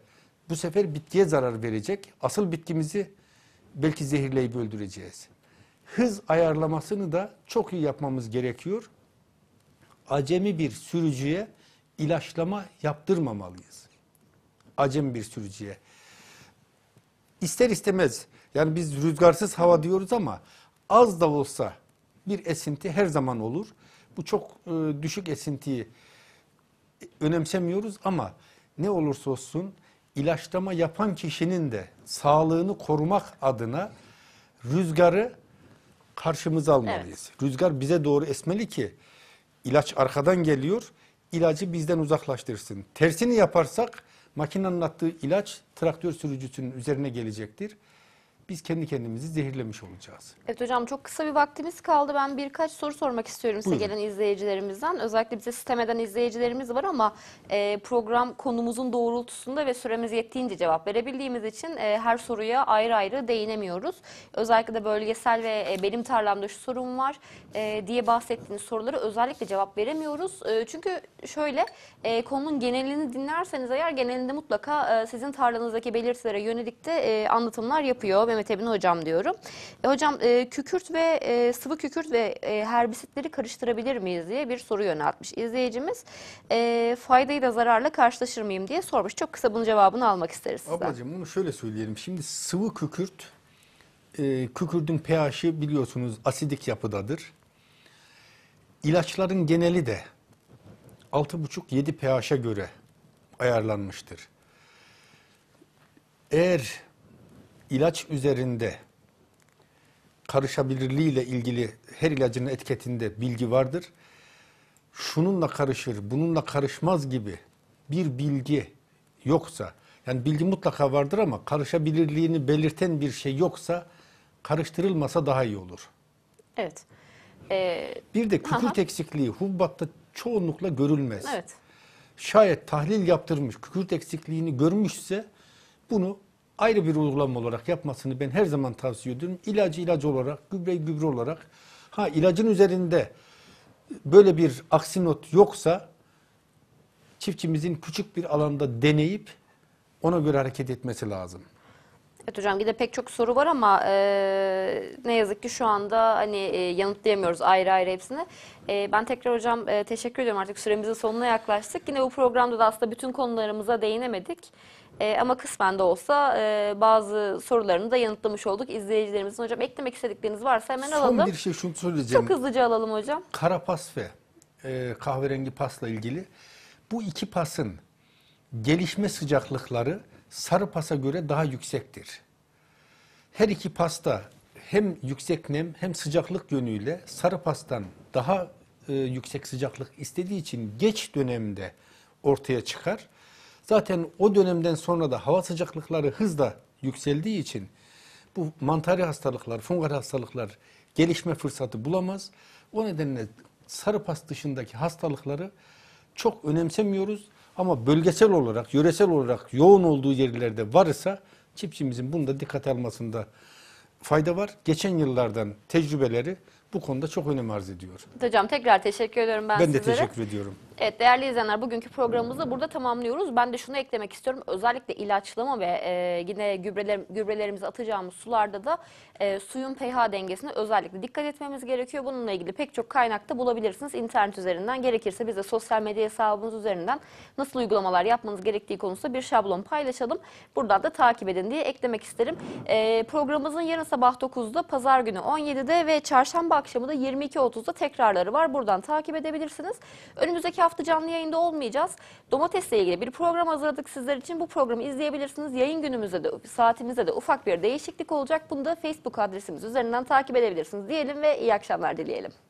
bu sefer bitkiye zarar verecek. Asıl bitkimizi belki zehirleyip öldüreceğiz. Hız ayarlamasını da çok iyi yapmamız gerekiyor. Acemi bir sürücüye ilaçlama yaptırmamalıyız. Acemi bir sürücüye. İster istemez yani biz rüzgarsız hava diyoruz ama az da olsa bir esinti her zaman olur. Bu çok e, düşük esintiyi önemsemiyoruz ama ne olursa olsun ilaçlama yapan kişinin de sağlığını korumak adına rüzgarı karşımıza almalıyız. Evet. Rüzgar bize doğru esmeli ki ilaç arkadan geliyor, ilacı bizden uzaklaştırsın. Tersini yaparsak makinenin attığı ilaç traktör sürücüsünün üzerine gelecektir biz kendi kendimizi zehirlemiş olacağız. Evet hocam çok kısa bir vaktimiz kaldı. Ben birkaç soru sormak istiyorum size Buyurun. gelen izleyicilerimizden. Özellikle bize sistemeden izleyicilerimiz var ama e, program konumuzun doğrultusunda ve süremiz yettiğince cevap verebildiğimiz için e, her soruya ayrı ayrı değinemiyoruz. Özellikle de bölgesel ve e, benim tarlamda şu sorun var e, diye bahsettiğiniz soruları özellikle cevap veremiyoruz. E, çünkü şöyle e, konunun genelini dinlerseniz eğer genelinde mutlaka e, sizin tarlanızdaki belirtilere yönelik de e, anlatımlar yapıyor ve Mehmet Emin Hocam diyorum. E, hocam e, kükürt ve e, sıvı kükürt ve e, herbisitleri karıştırabilir miyiz diye bir soru yöneltmiş izleyicimiz. E, faydayı da zararla karşılaşır mıyım diye sormuş. Çok kısa bunun cevabını almak isteriz sizden. Ablacığım bunu şöyle söyleyelim. Şimdi sıvı kükürt, e, kükürdün pH'i biliyorsunuz asidik yapıdadır. İlaçların geneli de 6,5-7 pH'e göre ayarlanmıştır. Eğer ilaç üzerinde karışabilirliği ile ilgili her ilacın etiketinde bilgi vardır. Şununla karışır, bununla karışmaz gibi bir bilgi yoksa, yani bilgi mutlaka vardır ama karışabilirliğini belirten bir şey yoksa karıştırılmasa daha iyi olur. Evet. Ee, bir de kükürt aha. eksikliği hubbatta çoğunlukla görülmez. Evet. Şayet tahlil yaptırmış, kükürt eksikliğini görmüşse bunu ayrı bir uygulama olarak yapmasını ben her zaman tavsiye ediyorum. İlacı ilaç olarak, gübre gübre olarak. Ha ilacın üzerinde böyle bir aksi not yoksa çiftçimizin küçük bir alanda deneyip ona göre hareket etmesi lazım. Evet hocam bir de pek çok soru var ama e, ne yazık ki şu anda hani e, yanıtlayamıyoruz ayrı ayrı hepsini. E, ben tekrar hocam e, teşekkür ediyorum artık süremizin sonuna yaklaştık. Yine bu programda da aslında bütün konularımıza değinemedik. E, ama kısmen de olsa e, bazı sorularını da yanıtlamış olduk izleyicilerimizin. Hocam eklemek istedikleriniz varsa hemen Son alalım. Son bir şey şunu söyleyeceğim. Çok hızlıca alalım hocam. Kara pas ve e, kahverengi pasla ilgili bu iki pasın gelişme sıcaklıkları sarı pasa göre daha yüksektir. Her iki pasta hem yüksek nem hem sıcaklık yönüyle sarı pastan daha e, yüksek sıcaklık istediği için geç dönemde ortaya çıkar. Zaten o dönemden sonra da hava sıcaklıkları hızla yükseldiği için bu mantarı hastalıklar, fungal hastalıklar gelişme fırsatı bulamaz. O nedenle sarı pas dışındaki hastalıkları çok önemsemiyoruz. Ama bölgesel olarak, yöresel olarak yoğun olduğu yerlerde varsa çiftçimizin bunu da dikkat almasında fayda var. Geçen yıllardan tecrübeleri bu konuda çok önem arz ediyor. Hocam tekrar teşekkür ediyorum ben, ben sizlere. Ben de teşekkür ediyorum. Evet değerli izleyenler bugünkü programımızı burada tamamlıyoruz. Ben de şunu eklemek istiyorum. Özellikle ilaçlama ve e, yine gübreler, gübrelerimizi atacağımız sularda da e, suyun pH dengesine özellikle dikkat etmemiz gerekiyor. Bununla ilgili pek çok kaynakta bulabilirsiniz. internet üzerinden gerekirse biz de sosyal medya hesabımız üzerinden nasıl uygulamalar yapmanız gerektiği konusunda bir şablon paylaşalım. Buradan da takip edin diye eklemek isterim. E, programımızın yarın sabah 9'da, pazar günü 17'de ve çarşamba akşamı da 22.30'da tekrarları var. Buradan takip edebilirsiniz. Önümüzdeki hafta canlı yayında olmayacağız. Domatesle ilgili bir program hazırladık sizler için. Bu programı izleyebilirsiniz. Yayın günümüzde de saatimizde de ufak bir değişiklik olacak. Bunu da Facebook adresimiz üzerinden takip edebilirsiniz diyelim ve iyi akşamlar dileyelim.